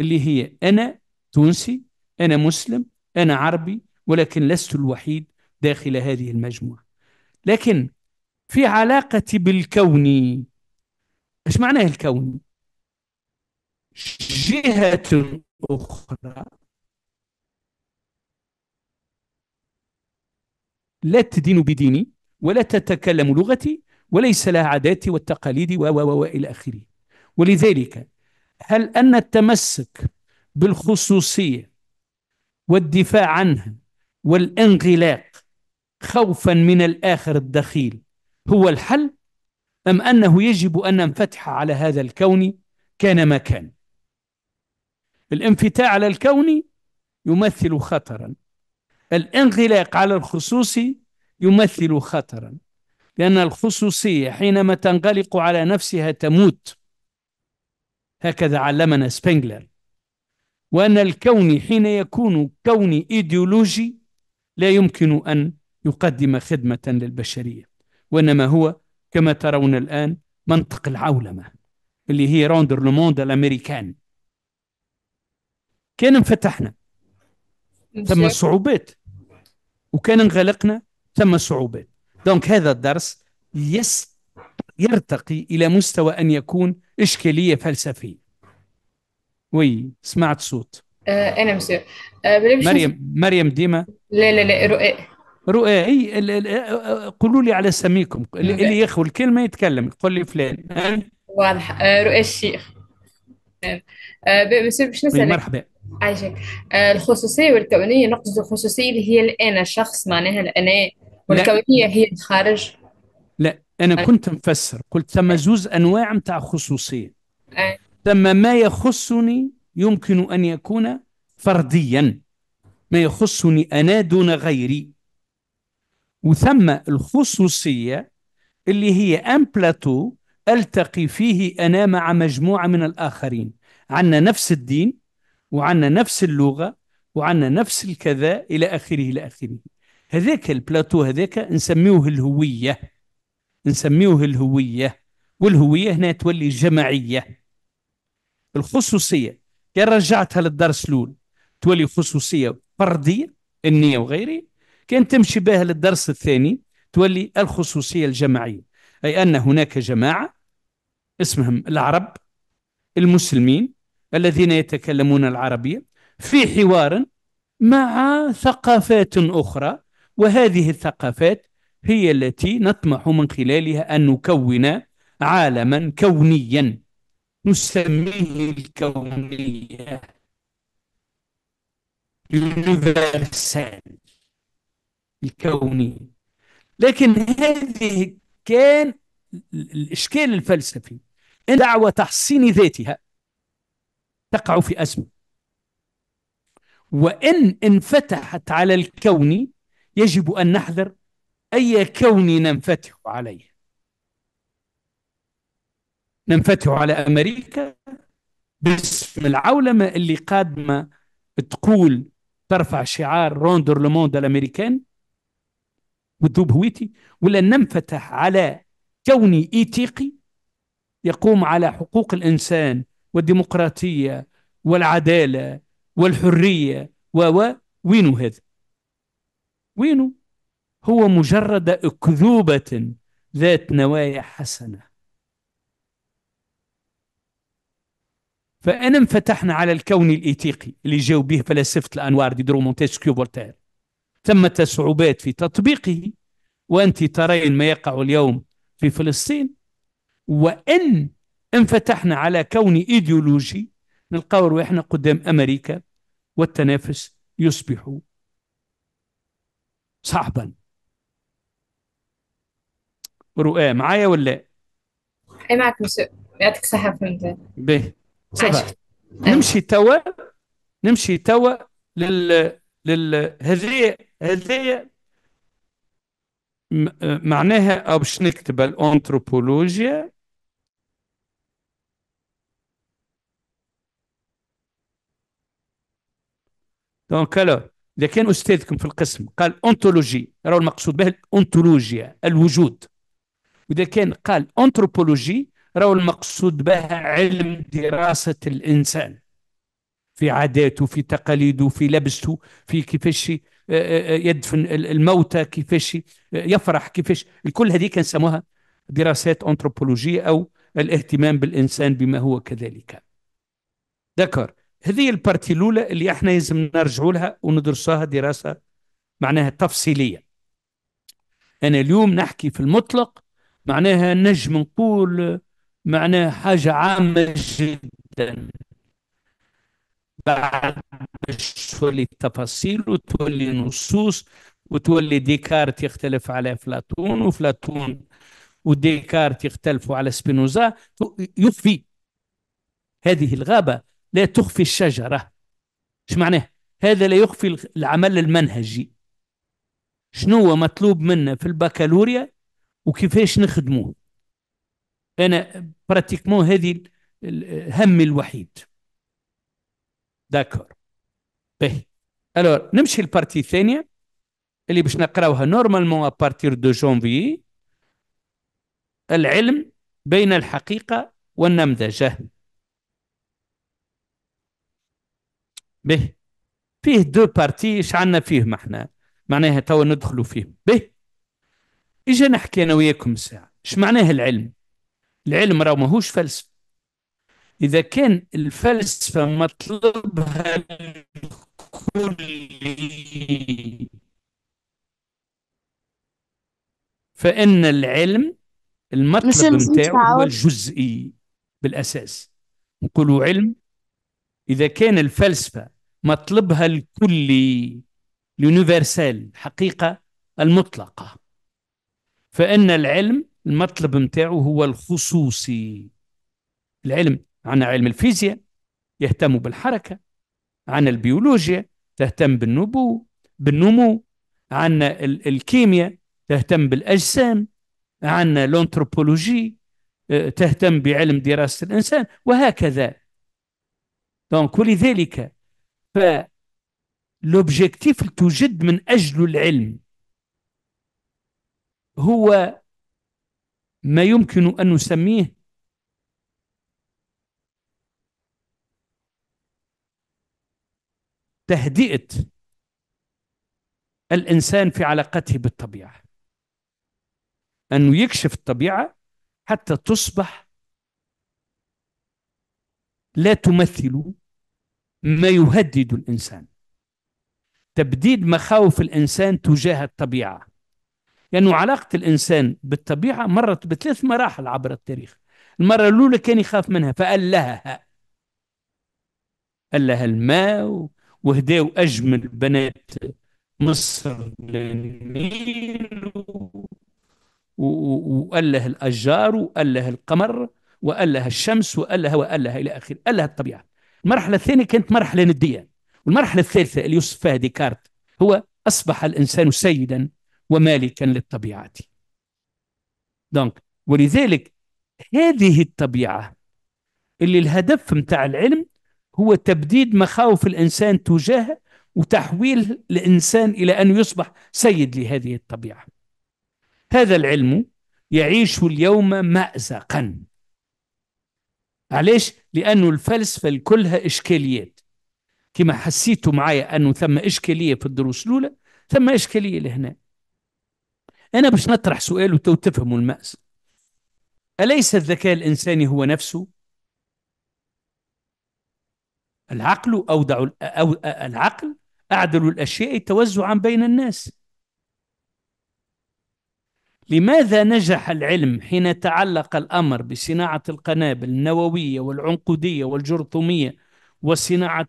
اللي هي أنا تونسي أنا مسلم أنا عربي ولكن لست الوحيد داخل هذه المجموعة لكن في علاقتي بالكون ايش معناه الكون جهة أخرى لا تدين بديني ولا تتكلم لغتي وليس لها عاداتي والتقاليد و و و إلى آخره ولذلك هل أن التمسك بالخصوصية والدفاع عنها والانغلاق خوفا من الآخر الدخيل هو الحل أم أنه يجب أن ننفتح على هذا الكون كان ما كان الانفتاح على الكون يمثل خطرا الانغلاق على الخصوصي يمثل خطرا لأن الخصوصية حينما تنغلق على نفسها تموت هكذا علمنا سبنجلر وأن الكون حين يكون كون إيديولوجي لا يمكن أن يقدم خدمة للبشرية وإنما هو كما ترون الآن منطق العولمة اللي هي روندر لوموند الأمريكان كان انفتحنا ثم صعوبات وكان انغلقنا ثم صعوبات دونك هذا الدرس يس يرتقي إلى مستوى أن يكون إشكالية فلسفية وي سمعت صوت آه، انا مسير آه، مريم مريم ديما لا لا لا رؤى رؤى اي آه، قولوا لي على سميكم اللي نعم. يخو الكلمه يتكلم قول لي فلان واضح رؤى الشيخ نعم. بس باش نسالك مرحبا عايشك الخصوصيه والكونيه نقصد الخصوصيه اللي هي الانا شخص معناها الانا والكونيه هي الخارج لا انا كنت مفسر قلت ثم زوز انواع نتاع خصوصيه ثم ما يخصني يمكن أن يكون فرديا ما يخصني أنا دون غيري وثم الخصوصية اللي هي أن بلاتو ألتقي فيه أنا مع مجموعة من الآخرين عنا نفس الدين وعنا نفس اللغة وعنا نفس الكذا إلى آخره إلى آخره هذاك البلاتو هذاك نسميوه الهوية نسميوه الهوية والهوية هنا تولي جماعية الخصوصيه كان رجعتها للدرس الاول تولي خصوصيه فرديه النيه وغيره كان تمشي بها للدرس الثاني تولي الخصوصيه الجماعيه اي ان هناك جماعه اسمهم العرب المسلمين الذين يتكلمون العربيه في حوار مع ثقافات اخرى وهذه الثقافات هي التي نطمح من خلالها ان نكون عالما كونيا نسميه الكونية اليونيفرسال الكوني لكن هذه كان الإشكال الفلسفي إن دعوة تحصين ذاتها تقع في أزمة وإن انفتحت على الكون يجب أن نحذر أي كون ننفتح عليه ننفتح على أمريكا باسم العولمة اللي قادمة تقول ترفع شعار روندر لوموند الأمريكان وتذوب هويتي ولا ننفتح على كوني إيتيقي يقوم على حقوق الإنسان والديمقراطية والعدالة والحرية و وينو هذا وينو هو مجرد أكذوبة ذات نوايا حسنة فإن انفتحنا على الكون الإيتيقي اللي جاوا به فلاسفة الأنوار ديدرو مونتيسكيو فولتير ثمة صعوبات في تطبيقه وأنت ترين ما يقع اليوم في فلسطين وإن انفتحنا على كون إيديولوجي نلقاو روحنا قدام أمريكا والتنافس يصبح صعبا رؤى معايا ولا؟ اي معك مسؤول يعطيك الصحة فهمت به صباح نمشي أيوة. توا نمشي توا لل لل هذي هذي معناها او باش نكتب الانثروبولوجيا دونك الو اذا كان استاذكم في القسم قال اونتولوجي راهو المقصود به الانتولوجيا الوجود واذا كان قال انثروبولوجي راهو المقصود بها علم دراسة الإنسان في عاداته في تقاليده في لبسه في كيفاش آه، آه، آه، يدفن الموتى كيفاش يفرح كيفاش الكل هذه كنسموها دراسات أنثروبولوجية أو الاهتمام بالإنسان بما هو كذلك ذكر هذه البارتي الاولى اللي احنا لازم نرجع لها وندرسوها دراسه معناها تفصيليه انا اليوم نحكي في المطلق معناها نجم نقول معناه حاجة عامة جدا بعد تولي تفاصيل وتولي نصوص وتولي ديكارت يختلف على أفلاطون وأفلاطون وديكارت يختلفوا على سبينوزا يخفي هذه الغابة لا تخفي الشجرة ايش معناه هذا لا يخفي العمل المنهجي شنو هو مطلوب منا في البكالوريا وكيفاش نخدموه انا براتيكمون هذه الهم الوحيد داكور باهي الور نمشي للبارتي الثانيه اللي باش نقراوها نورمالمون ابارتير دو جونفي العلم بين الحقيقه والنمذجه به فيه دو بارتي اش عندنا فيه ما احنا معناها توا ندخلوا فيه به اجا نحكي انا وياكم الساعه اش معناه العلم العلم راه ماهوش فلسفه اذا كان الفلسفه مطلبها الكلي فان العلم المطلب نتاعو هو الجزئي بالاساس نقولوا علم اذا كان الفلسفه مطلبها الكلي لونيفرسال الحقيقه المطلقه فان العلم المطلب نتاعو هو الخصوصي العلم عن علم الفيزياء يهتم بالحركة عن البيولوجيا تهتم بالنبو بالنمو عن الكيمياء تهتم بالأجسام عن الأنثروبولوجي آه، تهتم بعلم دراسة الإنسان وهكذا دونك ولذلك ف لوبجيكتيف توجد من أجل العلم هو ما يمكن أن نسميه تهدئة الإنسان في علاقته بالطبيعة أنه يكشف الطبيعة حتى تصبح لا تمثل ما يهدد الإنسان تبديد مخاوف الإنسان تجاه الطبيعة لأنه علاقة الإنسان بالطبيعة مرت بثلاث مراحل عبر التاريخ المرة الأولى كان يخاف منها فألهها أله الماء وهداو أجمل بنات مصر للنيل وأله الأشجار وأله القمر وأله الشمس وأله وأله إلى آخره أله الطبيعة المرحلة الثانية كانت مرحلة ندية والمرحلة الثالثة اللي يوصف فيها ديكارت هو أصبح الإنسان سيدا ومالكا للطبيعة دونك ولذلك هذه الطبيعة اللي الهدف متاع العلم هو تبديد مخاوف الإنسان تجاهه وتحويل الإنسان إلى أن يصبح سيد لهذه الطبيعة هذا العلم يعيش اليوم مأزقا علاش؟ لأنه الفلسفة كلها إشكاليات كما حسيتوا معايا أنه ثم إشكالية في الدروس الأولى ثم إشكالية لهنا أنا باش نطرح سؤال وتو تفهموا المأس أليس الذكاء الإنساني هو نفسه؟ العقل أودع أو العقل أعدل الأشياء توزعا بين الناس لماذا نجح العلم حين تعلق الأمر بصناعة القنابل النووية والعنقودية والجرثومية وصناعة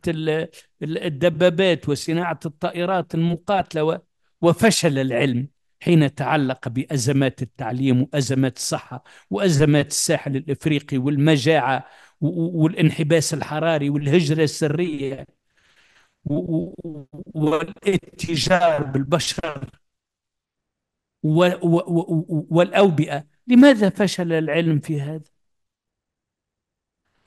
الدبابات وصناعة الطائرات المقاتلة وفشل العلم حين تعلق بأزمات التعليم وأزمات الصحة وأزمات الساحل الإفريقي والمجاعة والانحباس الحراري والهجرة السرية والاتجار بالبشر والأوبئة لماذا فشل العلم في هذا؟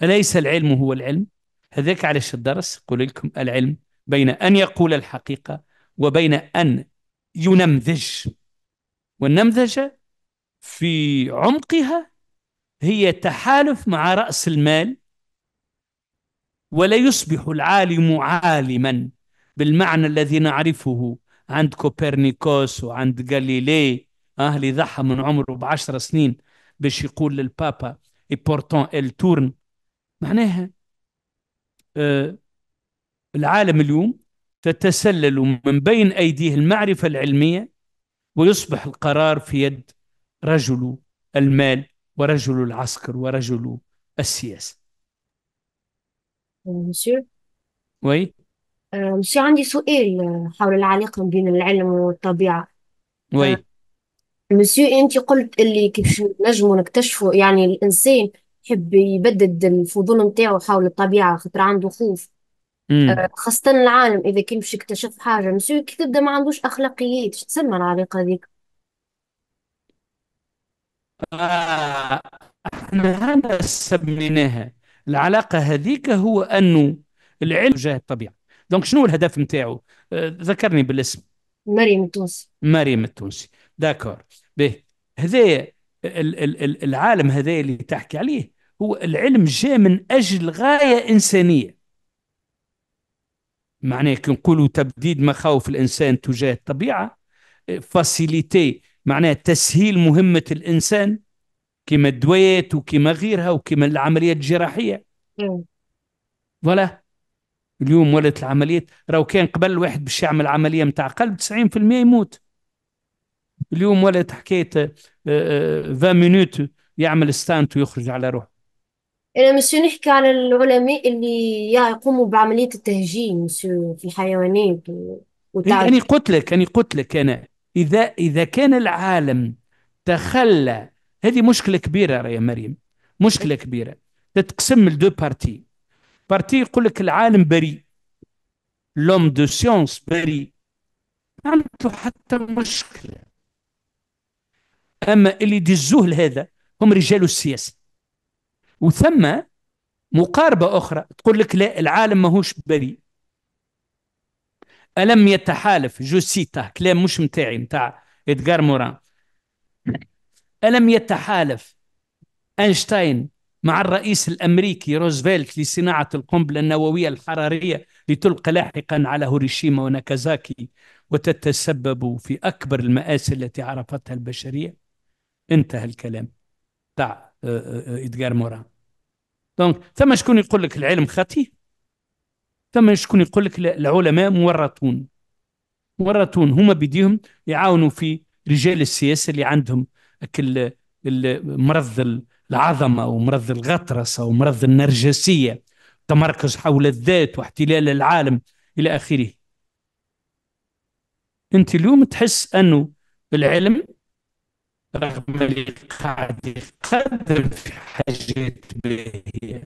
أليس العلم هو العلم؟ هذاك علاش الدرس قول لكم العلم بين أن يقول الحقيقة وبين أن ينمذج والنمذجة في عمقها هي تحالف مع رأس المال ولا يصبح العالم عالما بالمعنى الذي نعرفه عند كوبرنيكوس وعند غاليلي اه اللي ضحى من عمره بعشر سنين باش يقول للبابا اي بورتون ال تورن معناها آه العالم اليوم تتسلل من بين ايديه المعرفه العلميه ويصبح القرار في يد رجل المال ورجل العسكر ورجل السياسة مسيو وي آه، مسيو عندي سؤال حول العلاقة بين العلم والطبيعة وي مسيو euh, أنت قلت اللي كيفاش نجمو نكتشفوا يعني الإنسان يحب يبدد الفضول نتاعو حول الطبيعة خاطر عنده خوف امم خاصة العالم إذا كان باش يكتشف حاجة مسيو كي تبدا ما عندوش أخلاقيات شو تسمى العلاقة هذيك آه احنا هذا سميناها العلاقة هذيك هو أنه العلم جاه الطبيعة دونك شنو الهدف نتاعو آه، ذكرني بالاسم مريم التونسي مريم التونسي داكور به هذايا العالم هذايا اللي تحكي عليه هو العلم جاء من أجل غاية إنسانية معناه كي نقولوا تبديد مخاوف الانسان تجاه الطبيعه فاسيليتي معناه تسهيل مهمه الانسان كما الدويات وكما غيرها وكما العمليات الجراحيه فوالا اليوم ولات العمليات راهو كان قبل واحد باش يعمل عمليه نتاع قلب 90% يموت اليوم ولات حكايه 20 آه، مينوت آه، يعمل ستانت ويخرج على روحه أنا مسيو نحكي على العلماء اللي يقوموا بعملية التهجين مسيو في الحيوانات و- إيه، قلت لك يعني قلت لك أنا إذا إذا كان العالم تخلى هذه مشكلة كبيرة يا مريم مشكلة كبيرة تتقسم لدو بارتي بارتي يقول لك العالم بريء لوم دو سيونس بريء ما عنده حتى مشكلة أما اللي يدزوه لهذا هم رجال السياسة وثم مقاربة أخرى تقول لك لا العالم ماهوش بريء ألم يتحالف جو سيتا كلام مش متاعي متاع إدغار موران ألم يتحالف أينشتاين مع الرئيس الأمريكي روزفلت لصناعة القنبلة النووية الحرارية لتلقى لاحقا على هوريشيما وناكازاكي وتتسبب في أكبر المآسي التي عرفتها البشرية انتهى الكلام تاع آه، آه، آه، إدغار موران دونك ثم شكون يقول لك العلم خطي ثم شكون يقول لك العلماء مورطون مورطون هما بيديهم يعاونوا في رجال السياسه اللي عندهم مرض العظمه ومرض الغطرسه ومرض النرجسيه تمركز حول الذات واحتلال العالم الى اخره انت اليوم تحس انه العلم رغم اللي قاعد يقدم في حاجات باهية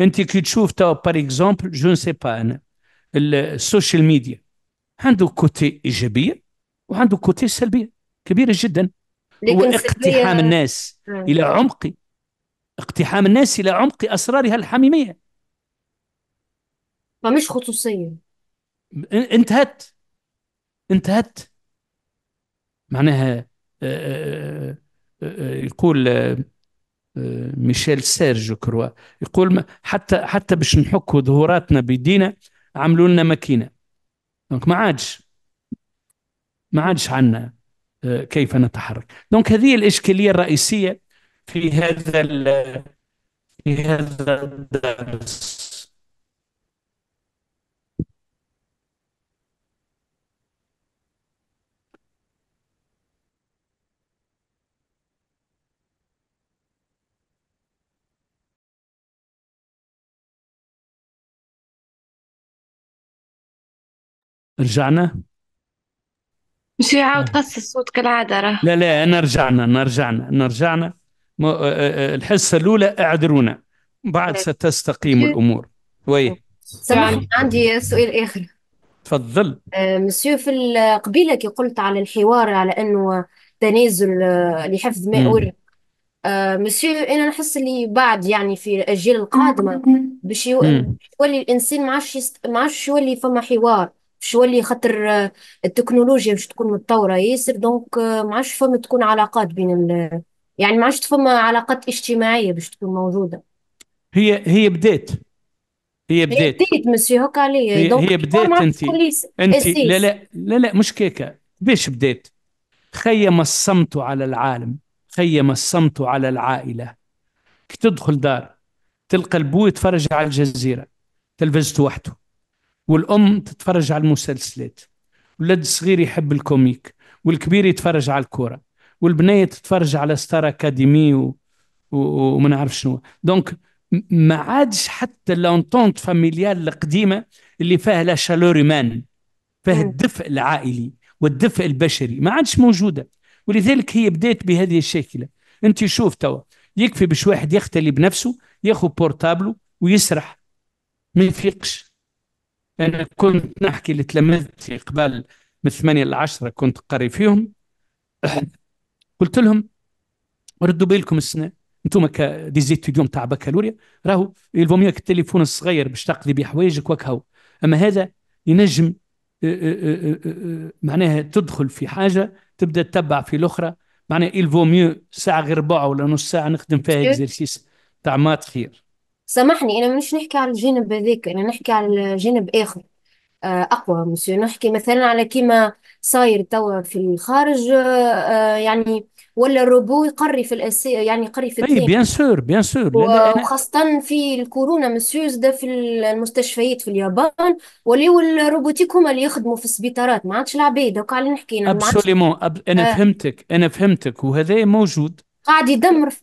انت كي تشوف تو بار اكزومبل جو سي با انا السوشيال ميديا عنده كوتي ايجابيه وعنده كوتي سلبيه كبيره جدا هو نعم. اقتحام الناس الى عمق اقتحام الناس الى عمق اسرارها الحميميه فمش خصوصيه انتهت انتهت معناها آه، آه، آه، يقول ميشيل سيرج كروا يقول حتى حتى باش نحكوا ظهوراتنا بيدينا عملوا لنا ماكينه دونك ما عادش ما عادش عندنا كيف نتحرك دونك هذه الاشكاليه الرئيسيه في هذا في هذا الدرس رجعنا مش يعاود آه. قص الصوت كالعادة راه لا لا انا رجعنا نرجعنا رجعنا رجعنا آه، آه، الحصة الأولى اعذرونا بعد طيب. ستستقيم الأمور وي عندي سؤال آخر تفضل مسيو في قبيلة كي قلت على الحوار على أنه تنازل لحفظ ماء آه مسيو انا نحس اللي بعد يعني في الاجيال القادمه باش يولي الانسان ما عادش ما عادش يولي فما حوار باش يولي خاطر آه، التكنولوجيا باش تكون متطوره ياسر دونك آه، ما عادش فما تكون علاقات بين ال... يعني ما عادش فما علاقات اجتماعيه باش تكون موجوده هي هي بدات هي بدات هي بدات مسيو هكا عليا هي, هي بدات انت انت لا لا لا لا مش كيكا باش بدات خيم الصمت على العالم خيم الصمت على العائله كي تدخل دار تلقى البو يتفرج على الجزيره تلفزت وحده والأم تتفرج على المسلسلات والولد الصغير يحب الكوميك والكبير يتفرج على الكورة والبنية تتفرج على ستار أكاديمي و... و... وما نعرف شنو دونك ما عادش حتى لونتونت فاميليال القديمة اللي فيها لا شالور مان فيها الدفء العائلي والدفء البشري ما عادش موجودة ولذلك هي بدأت بهذه الشكلة أنت شوف توا يكفي باش واحد يختلي بنفسه ياخذ بورتابلو ويسرح ما يفيقش انا كنت نحكي اللي قبل من الثمانية للعشرة كنت قاري فيهم قلت لهم ردوا بالكم السنه انتم كدي زيتيديون تاع بكالوريا راهو يلفو ميك التليفون الصغير باش تقضي به حوايجك وكهو اما هذا ينجم آه، آه، آه، معناها تدخل في حاجه تبدا تتبع في الاخرى معناها يلفو ميو ساعه غير ربع ولا نص ساعه نخدم فيها اكزرسيس تاع مات خير سامحني انا مش نحكي على الجانب هذاك انا نحكي على جانب اخر آه، اقوى مسيو نحكي مثلا على كيما صاير توا في الخارج آه، آه، يعني ولا الروبو يقري في الأس... يعني يقري في اي الثاني بيان سور بيان سور انا وخاصة في الكورونا مسيو زاد في المستشفيات في اليابان وليو الروبوتيك هما اللي يخدموا في السبيطارات ما عادش العباد هكا اللي نحكي أنا ما عادش ابسوليمون أب... انا فهمتك انا فهمتك وهذا موجود قاعد يدمر في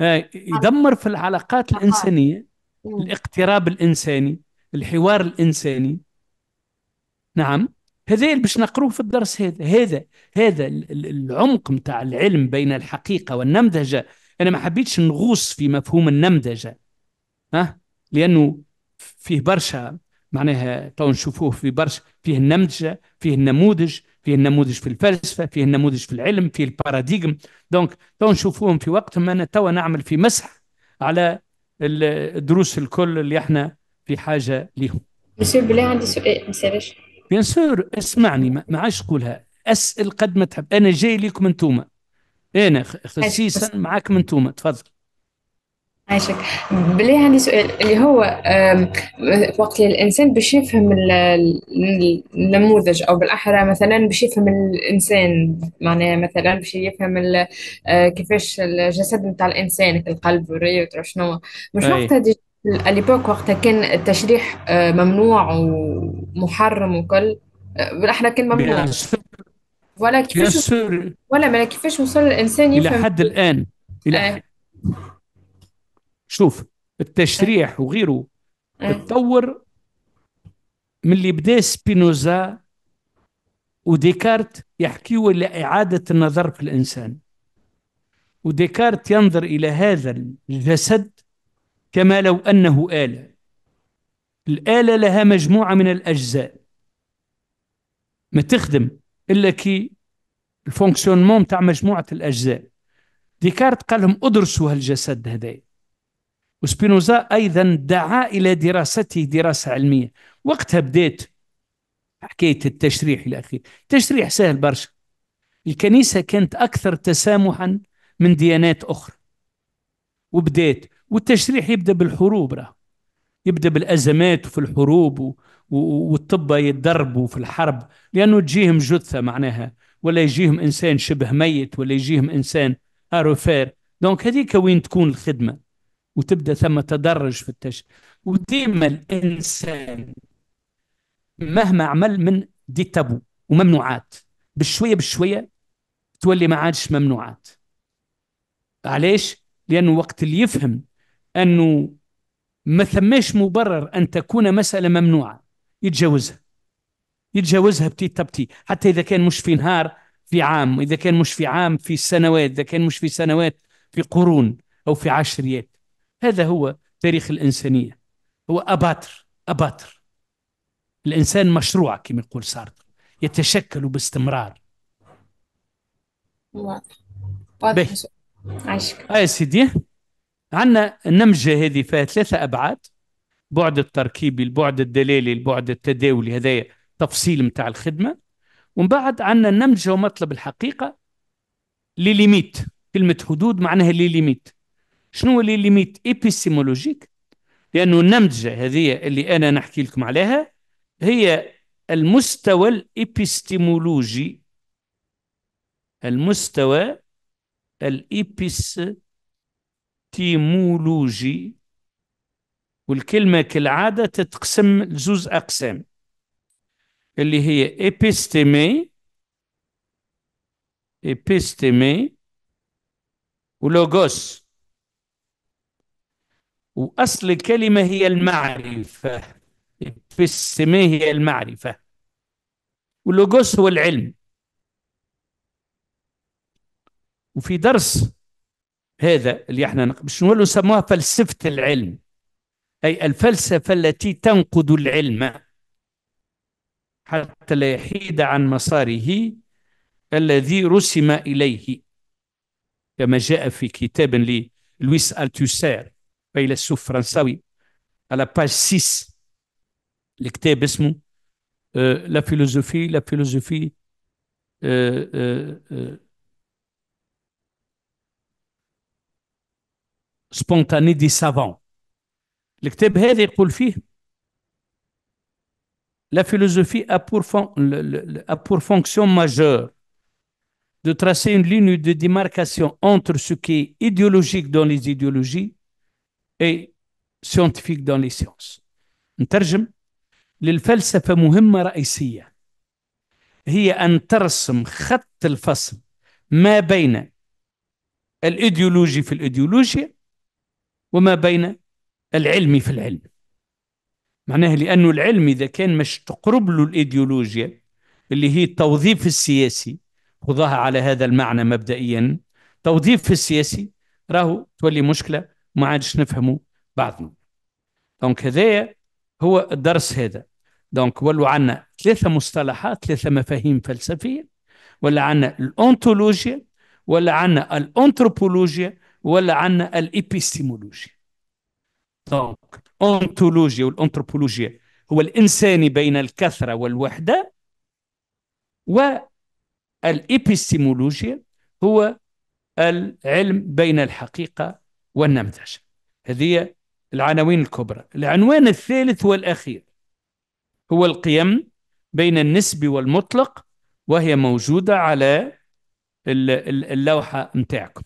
إيه، يدمر في العلاقات الانسانيه الاقتراب الانساني الحوار الانساني نعم هذا اللي باش نقروه في الدرس هذا هذا هذا العمق نتاع العلم بين الحقيقه والنمذجه انا ما حبيتش نغوص في مفهوم النمذجه ها لانه فيه برشا معناها تو نشوفوه في برشا فيه النمذجه فيه النموذج فيه النموذج في الفلسفه فيه النموذج في العلم فيه الباراديغم دونك تو نشوفوهم في وقتهم انا توا نعمل في مسح على الدروس الكل اللي احنا في حاجه ليهم مسيو بلا عندي سؤال مسيرش بيان سور اسمعني ما عادش تقولها اسال قد ما تحب انا جاي ليكم انتوما انا خصيصا معاك من انتوما تفضل عايشك بلي عندي سؤال اللي هو وقت الانسان باش يفهم النموذج او بالاحرى مثلا باش يفهم الانسان معناها مثلا باش يفهم آه، كيفاش الجسد نتاع الانسان القلب والرئه شنو مش وقتها اللي اليبوك وقتها كان التشريح آه، ممنوع ومحرم وكل آه، بالاحرى كان ممنوع ولا كيفاش ولا ما كيفاش وصل الانسان يفهم الى حد الان الى آه. شوف التشريح أيوة. وغيره أيوة. تطور من اللي بدا سبينوزا وديكارت يحكيوا لإعادة النظر في الإنسان وديكارت ينظر إلى هذا الجسد كما لو أنه آلة الآلة لها مجموعة من الأجزاء ما تخدم إلا كي الفونكسيونمون تاع مجموعة الأجزاء ديكارت قال لهم ادرسوا هالجسد هذا وسبينوزا أيضا دعا إلى دراسته دراسة علمية وقتها بديت حكاية التشريح إلى آخره تشريح سهل برشا الكنيسة كانت أكثر تسامحا من ديانات أخرى وبدات والتشريح يبدأ بالحروب راه يبدأ بالأزمات وفي الحروب والطب يتدربوا في الحرب لأنه تجيهم جثة معناها ولا يجيهم إنسان شبه ميت ولا يجيهم إنسان أروفير دونك هذيك وين تكون الخدمة وتبدا ثم تدرج في التش وديما الانسان مهما عمل من دي تابو وممنوعات بشويه بشويه تولي ما عادش ممنوعات علاش لانه وقت اللي يفهم انه ما ثماش مبرر ان تكون مساله ممنوعه يتجاوزها يتجاوزها بتي تبتي حتى اذا كان مش في نهار في عام اذا كان مش في عام في سنوات اذا كان مش في سنوات في قرون او في عشريات هذا هو تاريخ الإنسانية هو أباتر أباتر الإنسان مشروع كما يقول سارتر يتشكل باستمرار واضح واضح يا سيدي عندنا النمجة هذه فيها ثلاثة أبعاد بعد التركيبي البعد الدلالي البعد التداولي هذايا تفصيل متاع الخدمة ومن بعد عندنا النمجة ومطلب الحقيقة لليميت كلمة حدود معناها لليميت شنو هو لي ليميت ايبيستيمولوجيك لانه النمذجه هذه اللي انا نحكي لكم عليها هي المستوى الابيستيمولوجي المستوى الابيستيمولوجي والكلمة كالعادة تتقسم لزوز أقسام اللي هي ايبيستيمي ايبيستيمي ولوغوس وأصل الكلمة هي المعرفة في السماء هي المعرفة واللوجوس هو العلم وفي درس هذا اللي احنا باش نقول سموها فلسفة العلم أي الفلسفة التي تنقد العلم حتى لا يحيد عن مساره الذي رسم إليه كما جاء في كتاب للويس ألتوسير oui. À la page 6 الكتاب اسمه لا فيلوزوفي la philosophie, سبونتاني دي سافون الكتاب هذا يقول فيه la philosophie a pour fonction majeure de tracer une ligne de démarcation entre ce qui est idéologique dans les idéologies اي سيونتيفيك دون لي سيونس نترجم للفلسفة مهمة رئيسية هي أن ترسم خط الفصل ما بين الإيديولوجي في الإيديولوجيا وما بين العلمي في العلم معناه لأنه العلم إذا كان مش تقرب له الإيديولوجيا اللي هي التوظيف السياسي خذها على هذا المعنى مبدئيا توظيف السياسي راهو تولي مشكلة ما عادش نفهموا بعضنا دونك هذايا هو الدرس هذا دونك ولوا عندنا ثلاثة مصطلحات ثلاثة مفاهيم فلسفية ولا عندنا الأنتولوجيا ولا عندنا الأنثروبولوجيا ولا عندنا الإبيستيمولوجيا دونك أنتولوجيا والأنثروبولوجيا هو الإنساني بين الكثرة والوحدة والإبيستيمولوجيا هو العلم بين الحقيقة والنمذجة هذه العناوين الكبرى العنوان الثالث والأخير هو القيم بين النسبي والمطلق وهي موجودة على اللوحة متاعكم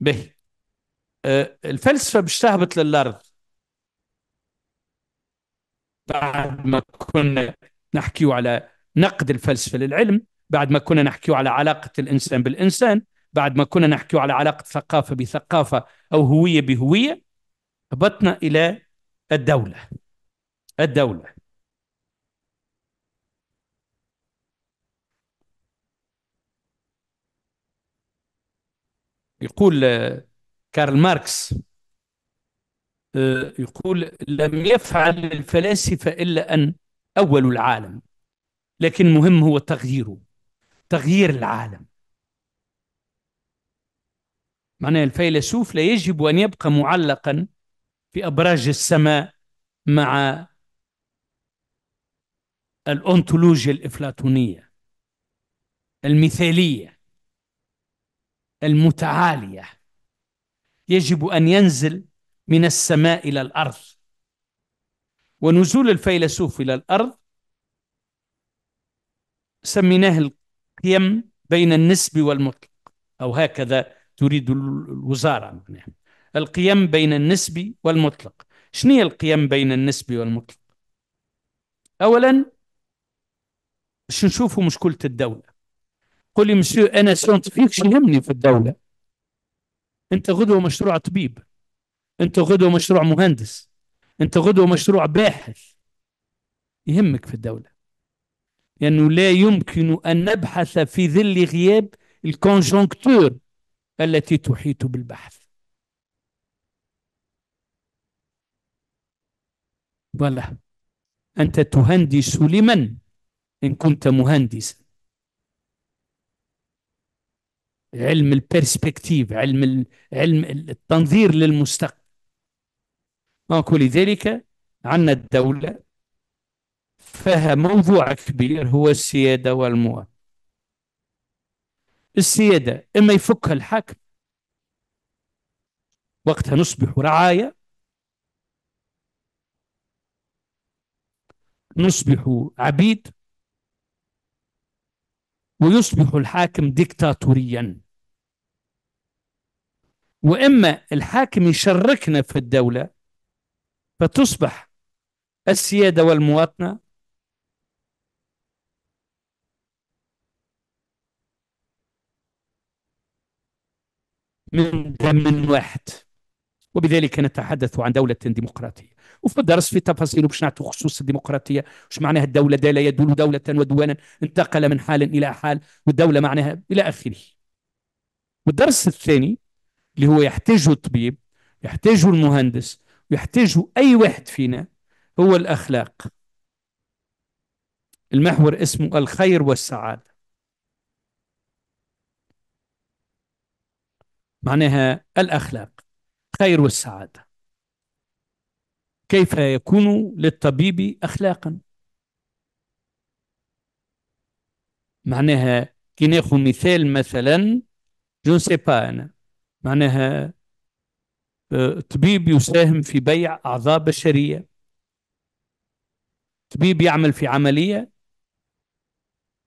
به أه، الفلسفة باشتهبت للأرض بعد ما كنا نحكيه على نقد الفلسفة للعلم بعد ما كنا نحكيه على علاقة الإنسان بالإنسان بعد ما كنا نحكي على علاقة ثقافة بثقافة أو هوية بهوية هبطنا إلى الدولة الدولة يقول آه، كارل ماركس آه، يقول لم يفعل الفلاسفة إلا أن أولوا العالم لكن مهم هو تغييره تغيير العالم معناه الفيلسوف لا يجب أن يبقى معلقا في أبراج السماء مع الأنتولوجيا الإفلاطونية المثالية المتعالية يجب أن ينزل من السماء إلى الأرض ونزول الفيلسوف إلى الأرض سميناه القيم بين النسب والمطلق أو هكذا تريد الوزارة يعني. القيم بين النسبي والمطلق شنو القيم بين النسبي والمطلق أولا باش نشوفوا مشكلة الدولة قولي مسيو أنا سونتفيك شو يهمني في الدولة أنت غدوة مشروع طبيب أنت غدوة مشروع مهندس أنت غدوة مشروع باحث يهمك في الدولة لأنه يعني لا يمكن أن نبحث في ظل غياب الكونجونكتور التي تحيط بالبحث ولا أنت تهندس لمن إن كنت مهندسا علم البرسبكتيف علم علم التنظير للمستقبل ولذلك عندنا الدولة فها موضوع كبير هو السيادة والمواطن السيادة إما يفكها الحاكم وقتها نصبح رعايا نصبح عبيد ويصبح الحاكم ديكتاتوريا واما الحاكم يشركنا في الدوله فتصبح السياده والمواطنه من دم واحد وبذلك نتحدث عن دولة ديمقراطية وفي الدرس في تفاصيل باش نعطوا خصوص الديمقراطية وش معناها الدولة دا لا يدول دولة ودوانا انتقل من حال إلى حال والدولة معناها إلى آخره والدرس الثاني اللي هو يحتاجه الطبيب يحتاجه المهندس ويحتاجه أي واحد فينا هو الأخلاق المحور اسمه الخير والسعادة معناها الأخلاق خير والسعادة كيف يكون للطبيب أخلاقا معناها كي ناخذ مثال مثلا جو سي با انا معناها آه، طبيب يساهم في بيع اعضاء بشريه طبيب يعمل في عمليه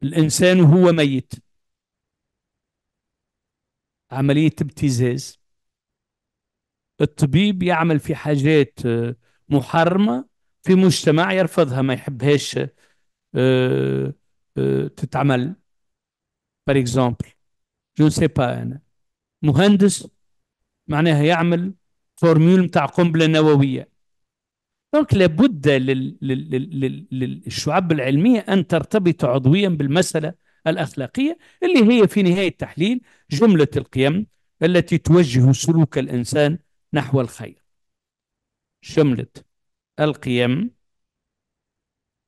الانسان وهو ميت عملية ابتزاز الطبيب يعمل في حاجات آه، محرمة في مجتمع يرفضها ما يحبهاش آه، آه، تتعمل بار اكزومبل جو سي با انا مهندس معناها يعمل فورمول نتاع قنبله نوويه دونك لابد للشعب العلميه ان ترتبط عضويا بالمساله الأخلاقية اللي هي في نهاية التحليل جملة القيم التي توجه سلوك الإنسان نحو الخير جملة القيم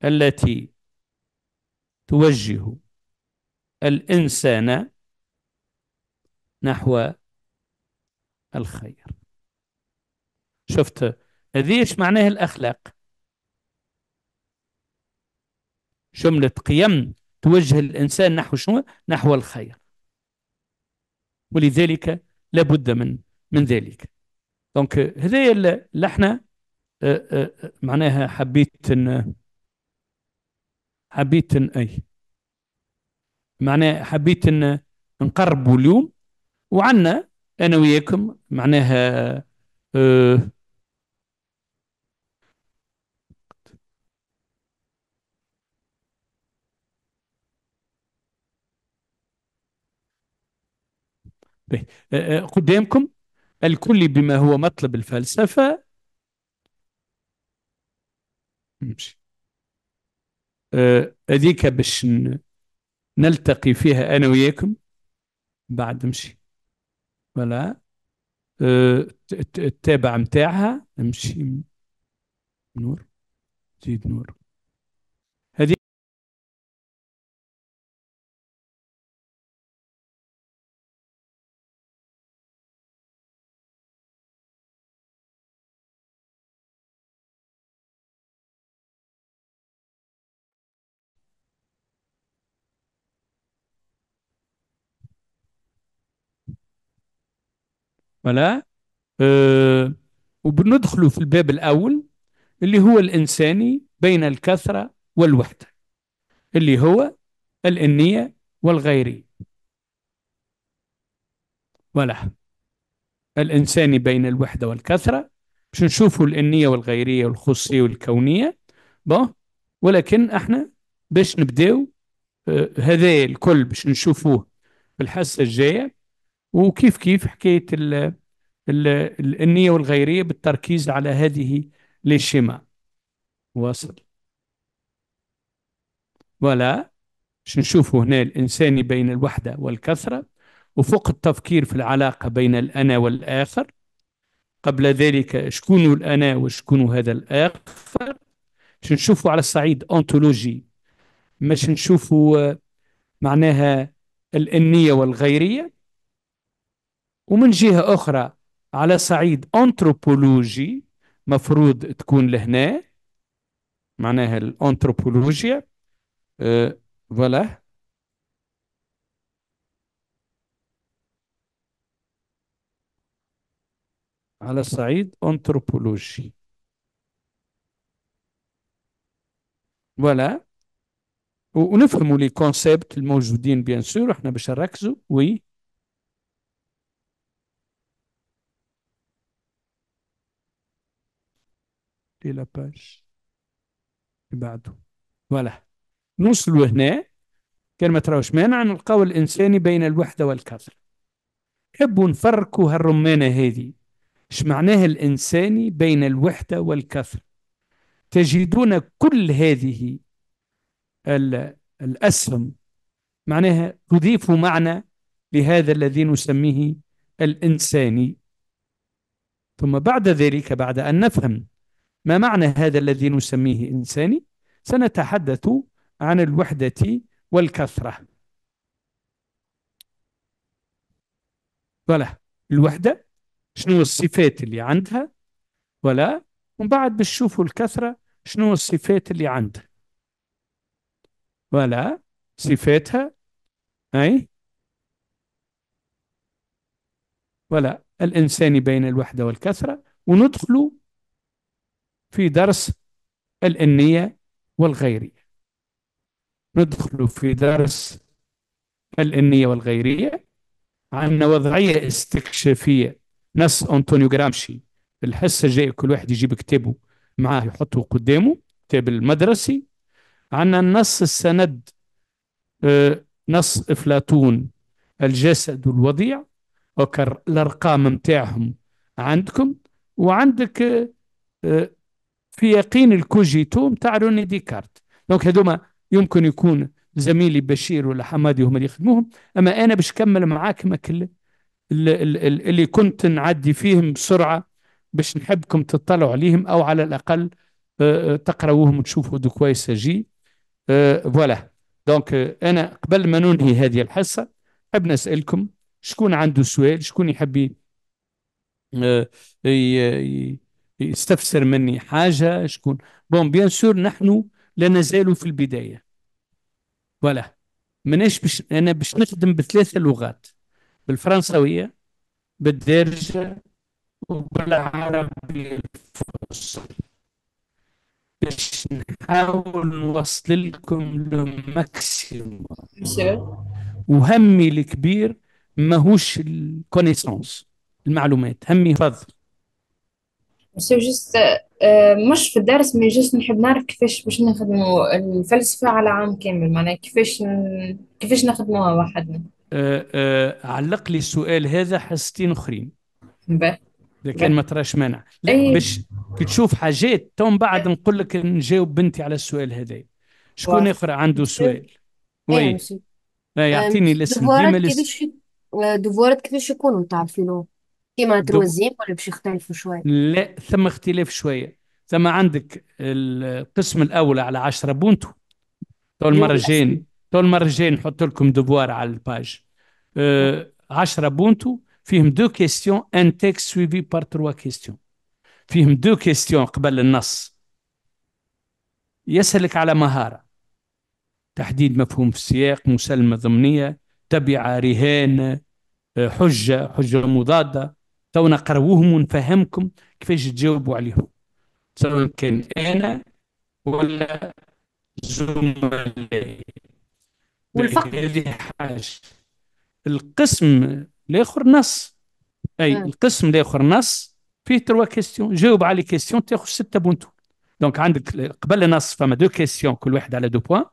التي توجه الإنسان نحو الخير شفت هذه ايش معناها الأخلاق جملة قيم توجه الإنسان نحو شنو؟ نحو الخير ولذلك لابد من من ذلك دونك هذايا اللي احنا آه، آه، آه، معناها حبيت ان حبيت ان اي معناها حبيت ان نقربوا اليوم وعنا انا وياكم معناها اه أه، أه، قدامكم الكل بما هو مطلب الفلسفة نمشي هذيك أه، باش نلتقي فيها أنا وياكم بعد نمشي ولا التابع متاعها نمشي نور زيد نور ولا أه وبندخلوا في الباب الأول اللي هو الإنساني بين الكثرة والوحدة اللي هو الإنية والغيري ولا الإنساني بين الوحدة والكثرة باش نشوفوا الإنية والغيرية والخصية والكونية با ولكن احنا باش نبداو آه، هذا الكل باش نشوفوه في الحصة الجاية وكيف كيف حكاية الـ ال النية والغيرية بالتركيز على هذه للشماء واصل ولا باش هنا الإنساني بين الوحدة والكثرة وفوق التفكير في العلاقة بين الأنا والآخر قبل ذلك شكون الأنا وشكون هذا الآخر باش على الصعيد أنتولوجي باش نشوفه معناها الأنية والغيرية ومن جهة أخرى على صعيد أنتروبولوجي مفروض تكون لهنا معناها الأنثروبولوجيا أه فوالا على صعيد أنتروبولوجي فوالا ونفهموا لي كونسيبت الموجودين بيان سور احنا باش نركزوا وي للاباج اللي بعده فوالا نوصلوا هنا كان ما تراوش مانع نلقاو الانساني بين الوحده والكثره نحبوا نفركوا هالرمانه هذه اش معناها الانساني بين الوحده والكثره تجدون كل هذه الاسهم معناها تضيف معنى لهذا الذي نسميه الانساني ثم بعد ذلك بعد ان نفهم ما معنى هذا الذي نسميه إنساني؟ سنتحدث عن الوحدة والكثرة ولا الوحدة شنو الصفات اللي عندها ولا ومن بعد بنشوفوا الكثرة شنو الصفات اللي عندها ولا صفاتها أي ولا الإنسان بين الوحدة والكثرة وندخلوا في درس الإنية والغيرية ندخل في درس الإنية والغيرية عن وضعية استكشافية نص أنطونيو جرامشي الحصة الجاية كل واحد يجيب كتابه معاه يحطه قدامه كتاب المدرسي عن النص السند آه، نص افلاطون الجسد الوضيع وكر الارقام متاعهم عندكم وعندك آه، في يقين الكوجيتو تاع روني ديكارت دونك هذوما يمكن يكون زميلي بشير ولا حمادي هما اللي يخدموهم اما انا باش نكمل معاكم مكل اللي كنت نعدي فيهم بسرعه باش نحبكم تطلعوا عليهم او على الاقل آه، آه، تقراوهم وتشوفوا دو كويس جي فوالا دونك آه، انا قبل ما ننهي هذه الحصه حب نسالكم شكون عنده سؤال شكون يحب يستفسر مني حاجة شكون بون بيان سور نحن لا نزال في البداية ولا مانيش بش أنا باش نخدم بثلاثة لغات بالفرنسوية بالدارجة وبالعربية الفصحى باش نحاول نوصل لكم الماكسيموم وهمي الكبير ماهوش الكونيسونس المعلومات همي فضل سو جست آه، مش في الدرس مي جست نحب نعرف كيفاش باش نخدموا الفلسفة على عام كامل معناها كيفاش كيفاش نخدموها وحدنا آه، آه، علق لي السؤال هذا حاجتين اخرين باهي اذا كان ما تراش مانع لا إيه. باش كي تشوف حاجات تو من بعد إيه. نقول لك نجاوب بنتي على السؤال هذا شكون اخر عنده إيه. سؤال وي يعطيني الاسم ديما الاسم دوفوارات آه، ديفوارات كيفاش يكونوا تعرفينو كيما دوب ولا باش يختلفوا شوية لا ثم اختلاف شويه ثم عندك القسم الاول على 10 بونتو تو اللي هو المره الأسهل تو المره نحط لكم دوبوار على الباج أه 10 بونتو فيهم دو كيستيون ان تيكست سويفي بار تروا كيستيون فيهم دو كيستيون قبل النص يسألك على مهارة تحديد مفهوم في السياق مسلمة ضمنية تبعة رهان أه، حجة حجة مضادة تو نقروهم ونفهمكم كيفاش تجاوبوا عليهم سواء كان انا ولا زملائي والفقر هذه حاجه القسم الاخر نص اي آه. القسم الاخر نص فيه تروا كيستيون جاوب على كيستيون تاخذ سته بونتو دونك عندك قبل النص فما دو كيستيون كل واحد على دو بوان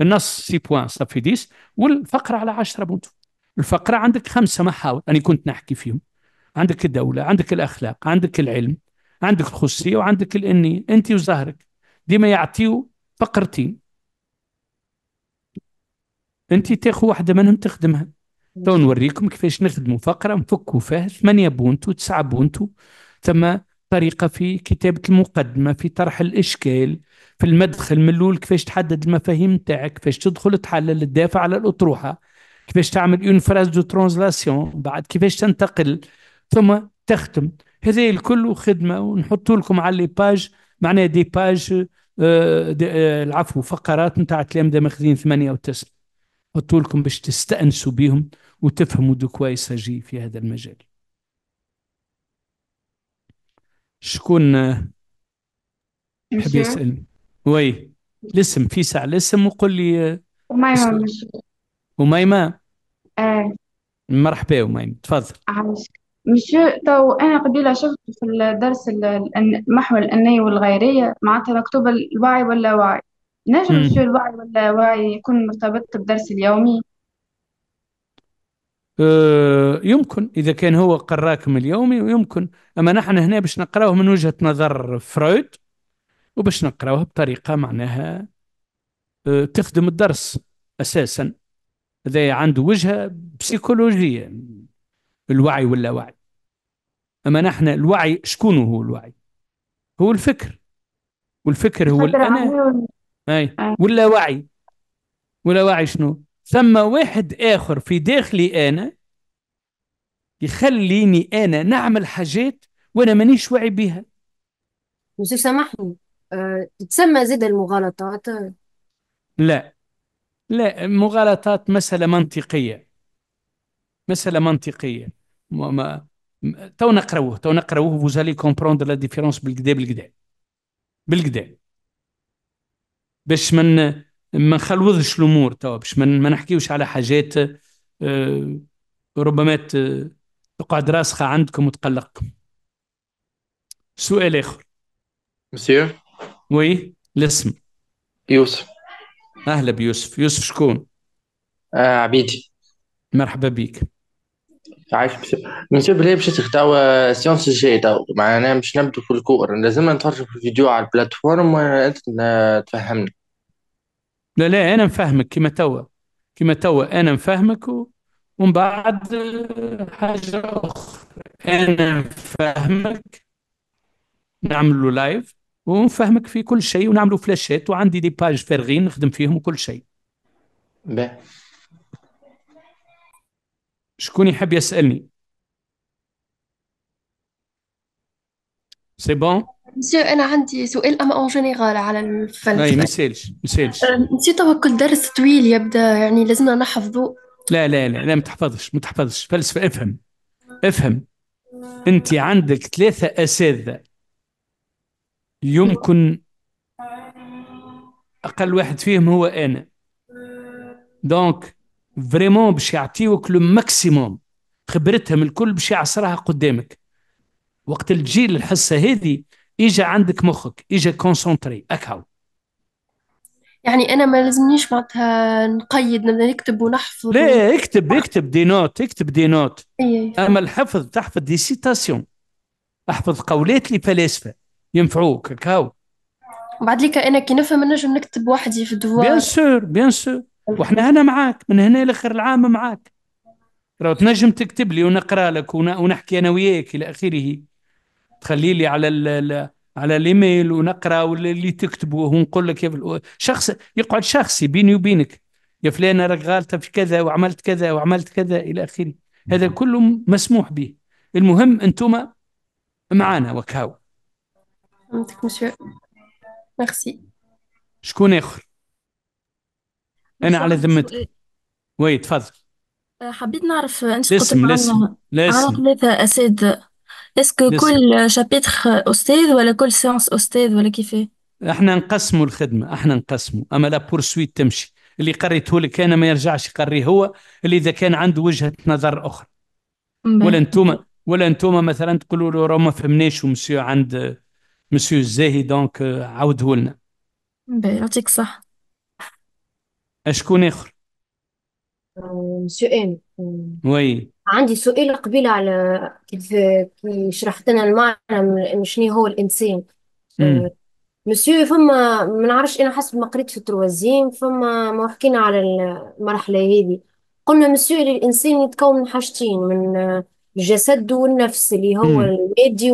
النص سي بوان صافي 10 والفقره على 10 بونتو الفقره عندك خمسه محاور انا كنت نحكي فيهم عندك الدولة عندك الأخلاق عندك العلم عندك الخصوصية وعندك الإني أنت وزهرك ديما يعطيو فقرتين أنت تاخذ واحدة منهم تخدمها تو نوريكم كيفاش نخدموا فقرة نفكوا فيها ثمانية بونتو تسعة بونتو ثم طريقة في كتابة المقدمة في طرح الإشكال في المدخل من الأول كيفاش تحدد المفاهيم تاعك كيفاش تدخل تحلل الدافع على الأطروحة كيفاش تعمل اون فراز دو ترانزلاسيون بعد كيفاش تنتقل ثم تختم هذا الكل خدمه ونحط لكم على لي باج معناها دي باج آه، دي آه، العفو فقرات نتاع دا ماخذين ثمانيه او تسعه لكم باش تستانسوا بهم وتفهموا دو كوا يساجي في هذا المجال شكون يحب آه، يسأل وي الاسم في ساعة الاسم وقول لي أميمة أميمة آه. مرحبا أميمة تفضل عايشك مشي تو انا قبيله شفت في الدرس المحور الاني والغيريه معناتها مكتوبه الوعي ولا وعي نجم مم. مشي الوعي ولا وعي يكون مرتبط بالدرس اليومي أه، يمكن إذا كان هو قراكم اليومي ويمكن أما نحن هنا باش نقراوه من وجهة نظر فرويد وباش نقراوه بطريقة معناها أه، تخدم الدرس أساسا هذا عنده وجهة بسيكولوجية الوعي وعي أما نحن الوعي شكون هو الوعي هو الفكر والفكر هو الأنا أي وعي ولا وعي شنو ثم واحد آخر في داخلي أنا يخليني أنا نعمل حاجات وأنا مانيش واعي بها مسيو سامحني آه، تتسمى تسمى زاد المغالطات لا لا مغالطات مسألة منطقية مسألة منطقية ما تو نقراوه تو نقراوه vous كومبروند لا ديفيرونس différence بالكدا بالكدا بالكدا باش من ما نخلوضش الامور توا باش ما نحكيوش على حاجات آه، ربما تقعد راسخه عندكم وتقلقكم سؤال اخر مسيو وي الاسم يوسف اهلا بيوسف يوسف شكون آه عبيدي مرحبا بك عايش من بالنسبه ليه باش تختار سيونس الجاي تو معناها مش نبدو في الكور لازم نتفرجوا في الفيديو على البلاتفورم وانت تفهمني لا لا انا نفهمك كيما توا كيما توا انا نفهمك و... ومن بعد حاجه اخرى انا نفهمك نعملوا لايف ونفهمك في كل شيء ونعملوا فلاشات وعندي دي باج فارغين نخدم فيهم وكل شيء. باهي. شكون يحب يسألني سي بون مسيو انا عندي سؤال اما اون جينيرال على الفن اي ما يسالش ما يسالش نسيت كل درس طويل يبدا يعني لازمنا نحفظه لا لا لا لا ما تحفظش ما تحفظش فلسفه افهم افهم انت عندك ثلاثه اساتذه يمكن اقل واحد فيهم هو انا دونك فريمون باش يعطيوك لو ماكسيموم خبرتهم الكل باش يعصرها قدامك وقت اللي تجي الحصه هذه اجا عندك مخك اجا كونسونتري اكهو يعني انا ما لازمنيش معناتها نقيد نبدا نكتب ونحفظ لا اكتب اكتب دي نوت اكتب دي إيه، نوت أيه. اما الحفظ تحفظ دي سيتاسيون احفظ قولات لفلاسفه ينفعوك هكاو بعد ليك انا كي نفهم نجم نكتب وحدي في الدوار بيان سور بيان سور واحنا هنا معاك من هنا لاخر العام معاك لو تنجم تكتب لي ونقرا لك ونحكي انا وياك الى اخره تخلي لي على الـ على الايميل ونقرا واللي تكتبه ونقول لك يا شخص يقعد شخصي بيني وبينك يا فلان راك غالطه في كذا وعملت كذا وعملت كذا الى اخره هذا كله مسموح به المهم انتم معانا وكاو فهمتك ميرسي شكون اخر انا على ذمتك إيه. وي تفضل آه، حبيت نعرف انت قلت لي لازم عن ثلاثة اسكو كل شابيتر أستاذ ولا كل سيونس أستاذ ولا كيفاه احنا نقسموا الخدمه احنا نقسموا اما لا بورسويت تمشي اللي قريته لك انا ما يرجعش يقريه هو اللي اذا كان عنده وجهه نظر اخرى ولا انتم انتوما ولا انتوما مثلا تقولوا له راه ما فهمناش ومسيو عند مسيو الزاهي دونك عاوده لنا يعطيك صح أشكون اخر سؤال وي عندي سؤال قبيل على كيف كي شرحت لنا المعنى شنو هو الانسان أه، مسيو فما ما نعرفش انا حسب ما قريت في التروازيم فما ما حكينا على المرحله هذه قلنا مسيو الانسان يتكون من حاجتين من أه، الجسد والنفس اللي هو المادي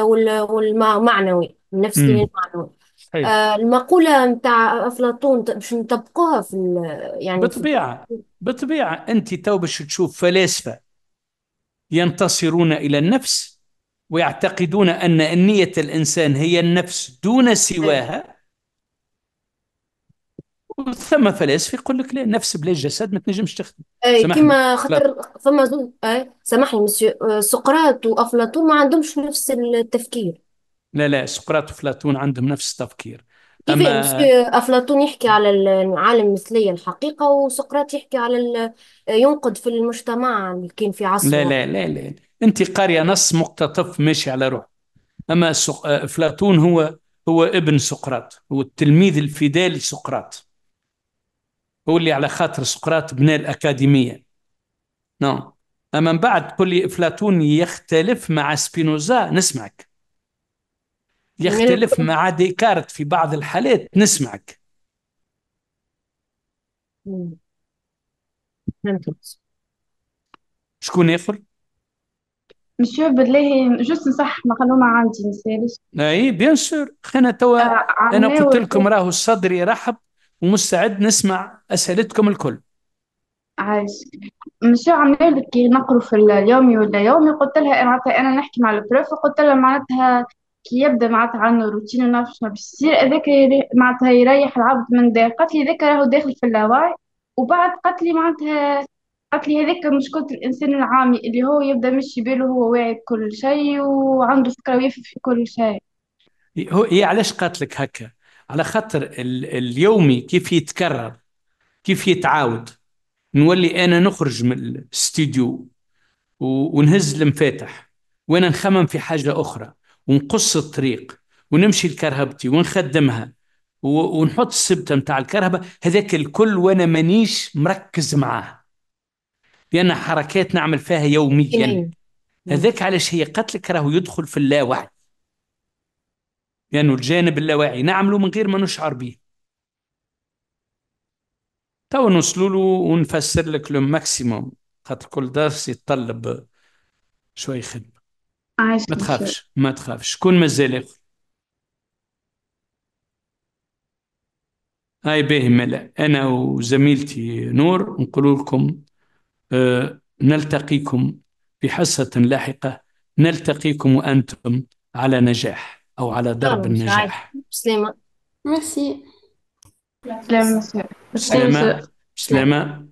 والمعنوي النفس اللي المعنوي آه، المقولة نتاع أفلاطون باش نطبقوها في ال- يعني في بالطبيعة بالطبيعة أنت تو باش تشوف فلاسفة ينتصرون إلى النفس ويعتقدون أن نية الإنسان هي النفس دون أيوة. سواها ثم فلاسفة يقول لك لا نفس بلا جسد ما تنجمش تخدم اي سامحني خاطر فما زو... اي سامحني مسيو آه، سقراط وأفلاطون ما عندهمش نفس التفكير لا لا سقراط وأفلاطون عندهم نفس التفكير كيف يعني؟ أما أفلاطون يحكي على العالم المثلية الحقيقة وسقراط يحكي على ينقد في المجتمع اللي كان في لا عصره لا لا لا أنت قارية نص مقتطف ماشي على روح أما سق... أفلاطون هو هو ابن سقراط هو التلميذ الفدائي لسقراط هو اللي على خاطر سقراط بنى الأكاديمية نعم أما من بعد تقول لي أفلاطون يختلف مع سبينوزا نسمعك يختلف يعني- مع ديكارت في بعض الحالات نسمعك شكون اخر؟ مسيو بالله جوست نصح معلومه عندي نسالش اي بيان سور خلينا توا آه، انا قلت لكم راهو صدري يرحب ومستعد نسمع اسئلتكم الكل عايش مسيو عمال كي نقروا في اليومي ولا يومي قلت لها انا نحكي مع البروف قلت لها معناتها كي يبدا معناتها عنده روتين ونعرف شنو باش يصير هذاك معناتها يريح العبد من ده قالت لي هذاك راهو داخل في اللاوعي وبعد قالت لي معناتها قالت لي هذاك مشكلة الإنسان العامي اللي هو يبدا مشي باله هو واعي بكل شيء وعنده فكرة ويفهم في كل شيء هو هي علاش قالت لك هكا على خاطر اليومي كيف يتكرر كيف يتعاود نولي انا نخرج من الاستديو ونهز المفاتح وانا نخمم في حاجه اخرى ونقص الطريق ونمشي لكرهبتي ونخدمها ونحط السبته متاع الكرهبه هذاك الكل وانا مانيش مركز معاه لان حركات نعمل فيها يوميا إيه. هذاك علاش هي قتلك راهو يدخل في اللاوعي لانه يعني الجانب اللاواعي نعمله من غير ما نشعر به تو نوصلوا له ونفسر لك لو ماكسيموم خاطر كل درس يتطلب شوي خدمه عايش ما تخافش ما تخافش شكون مازال ياخذ هاي باهي ملا انا وزميلتي نور نقول لكم آه نلتقيكم في حصة لاحقة نلتقيكم وأنتم على نجاح أو على درب النجاح سلامة ميرسي سلامة سلامة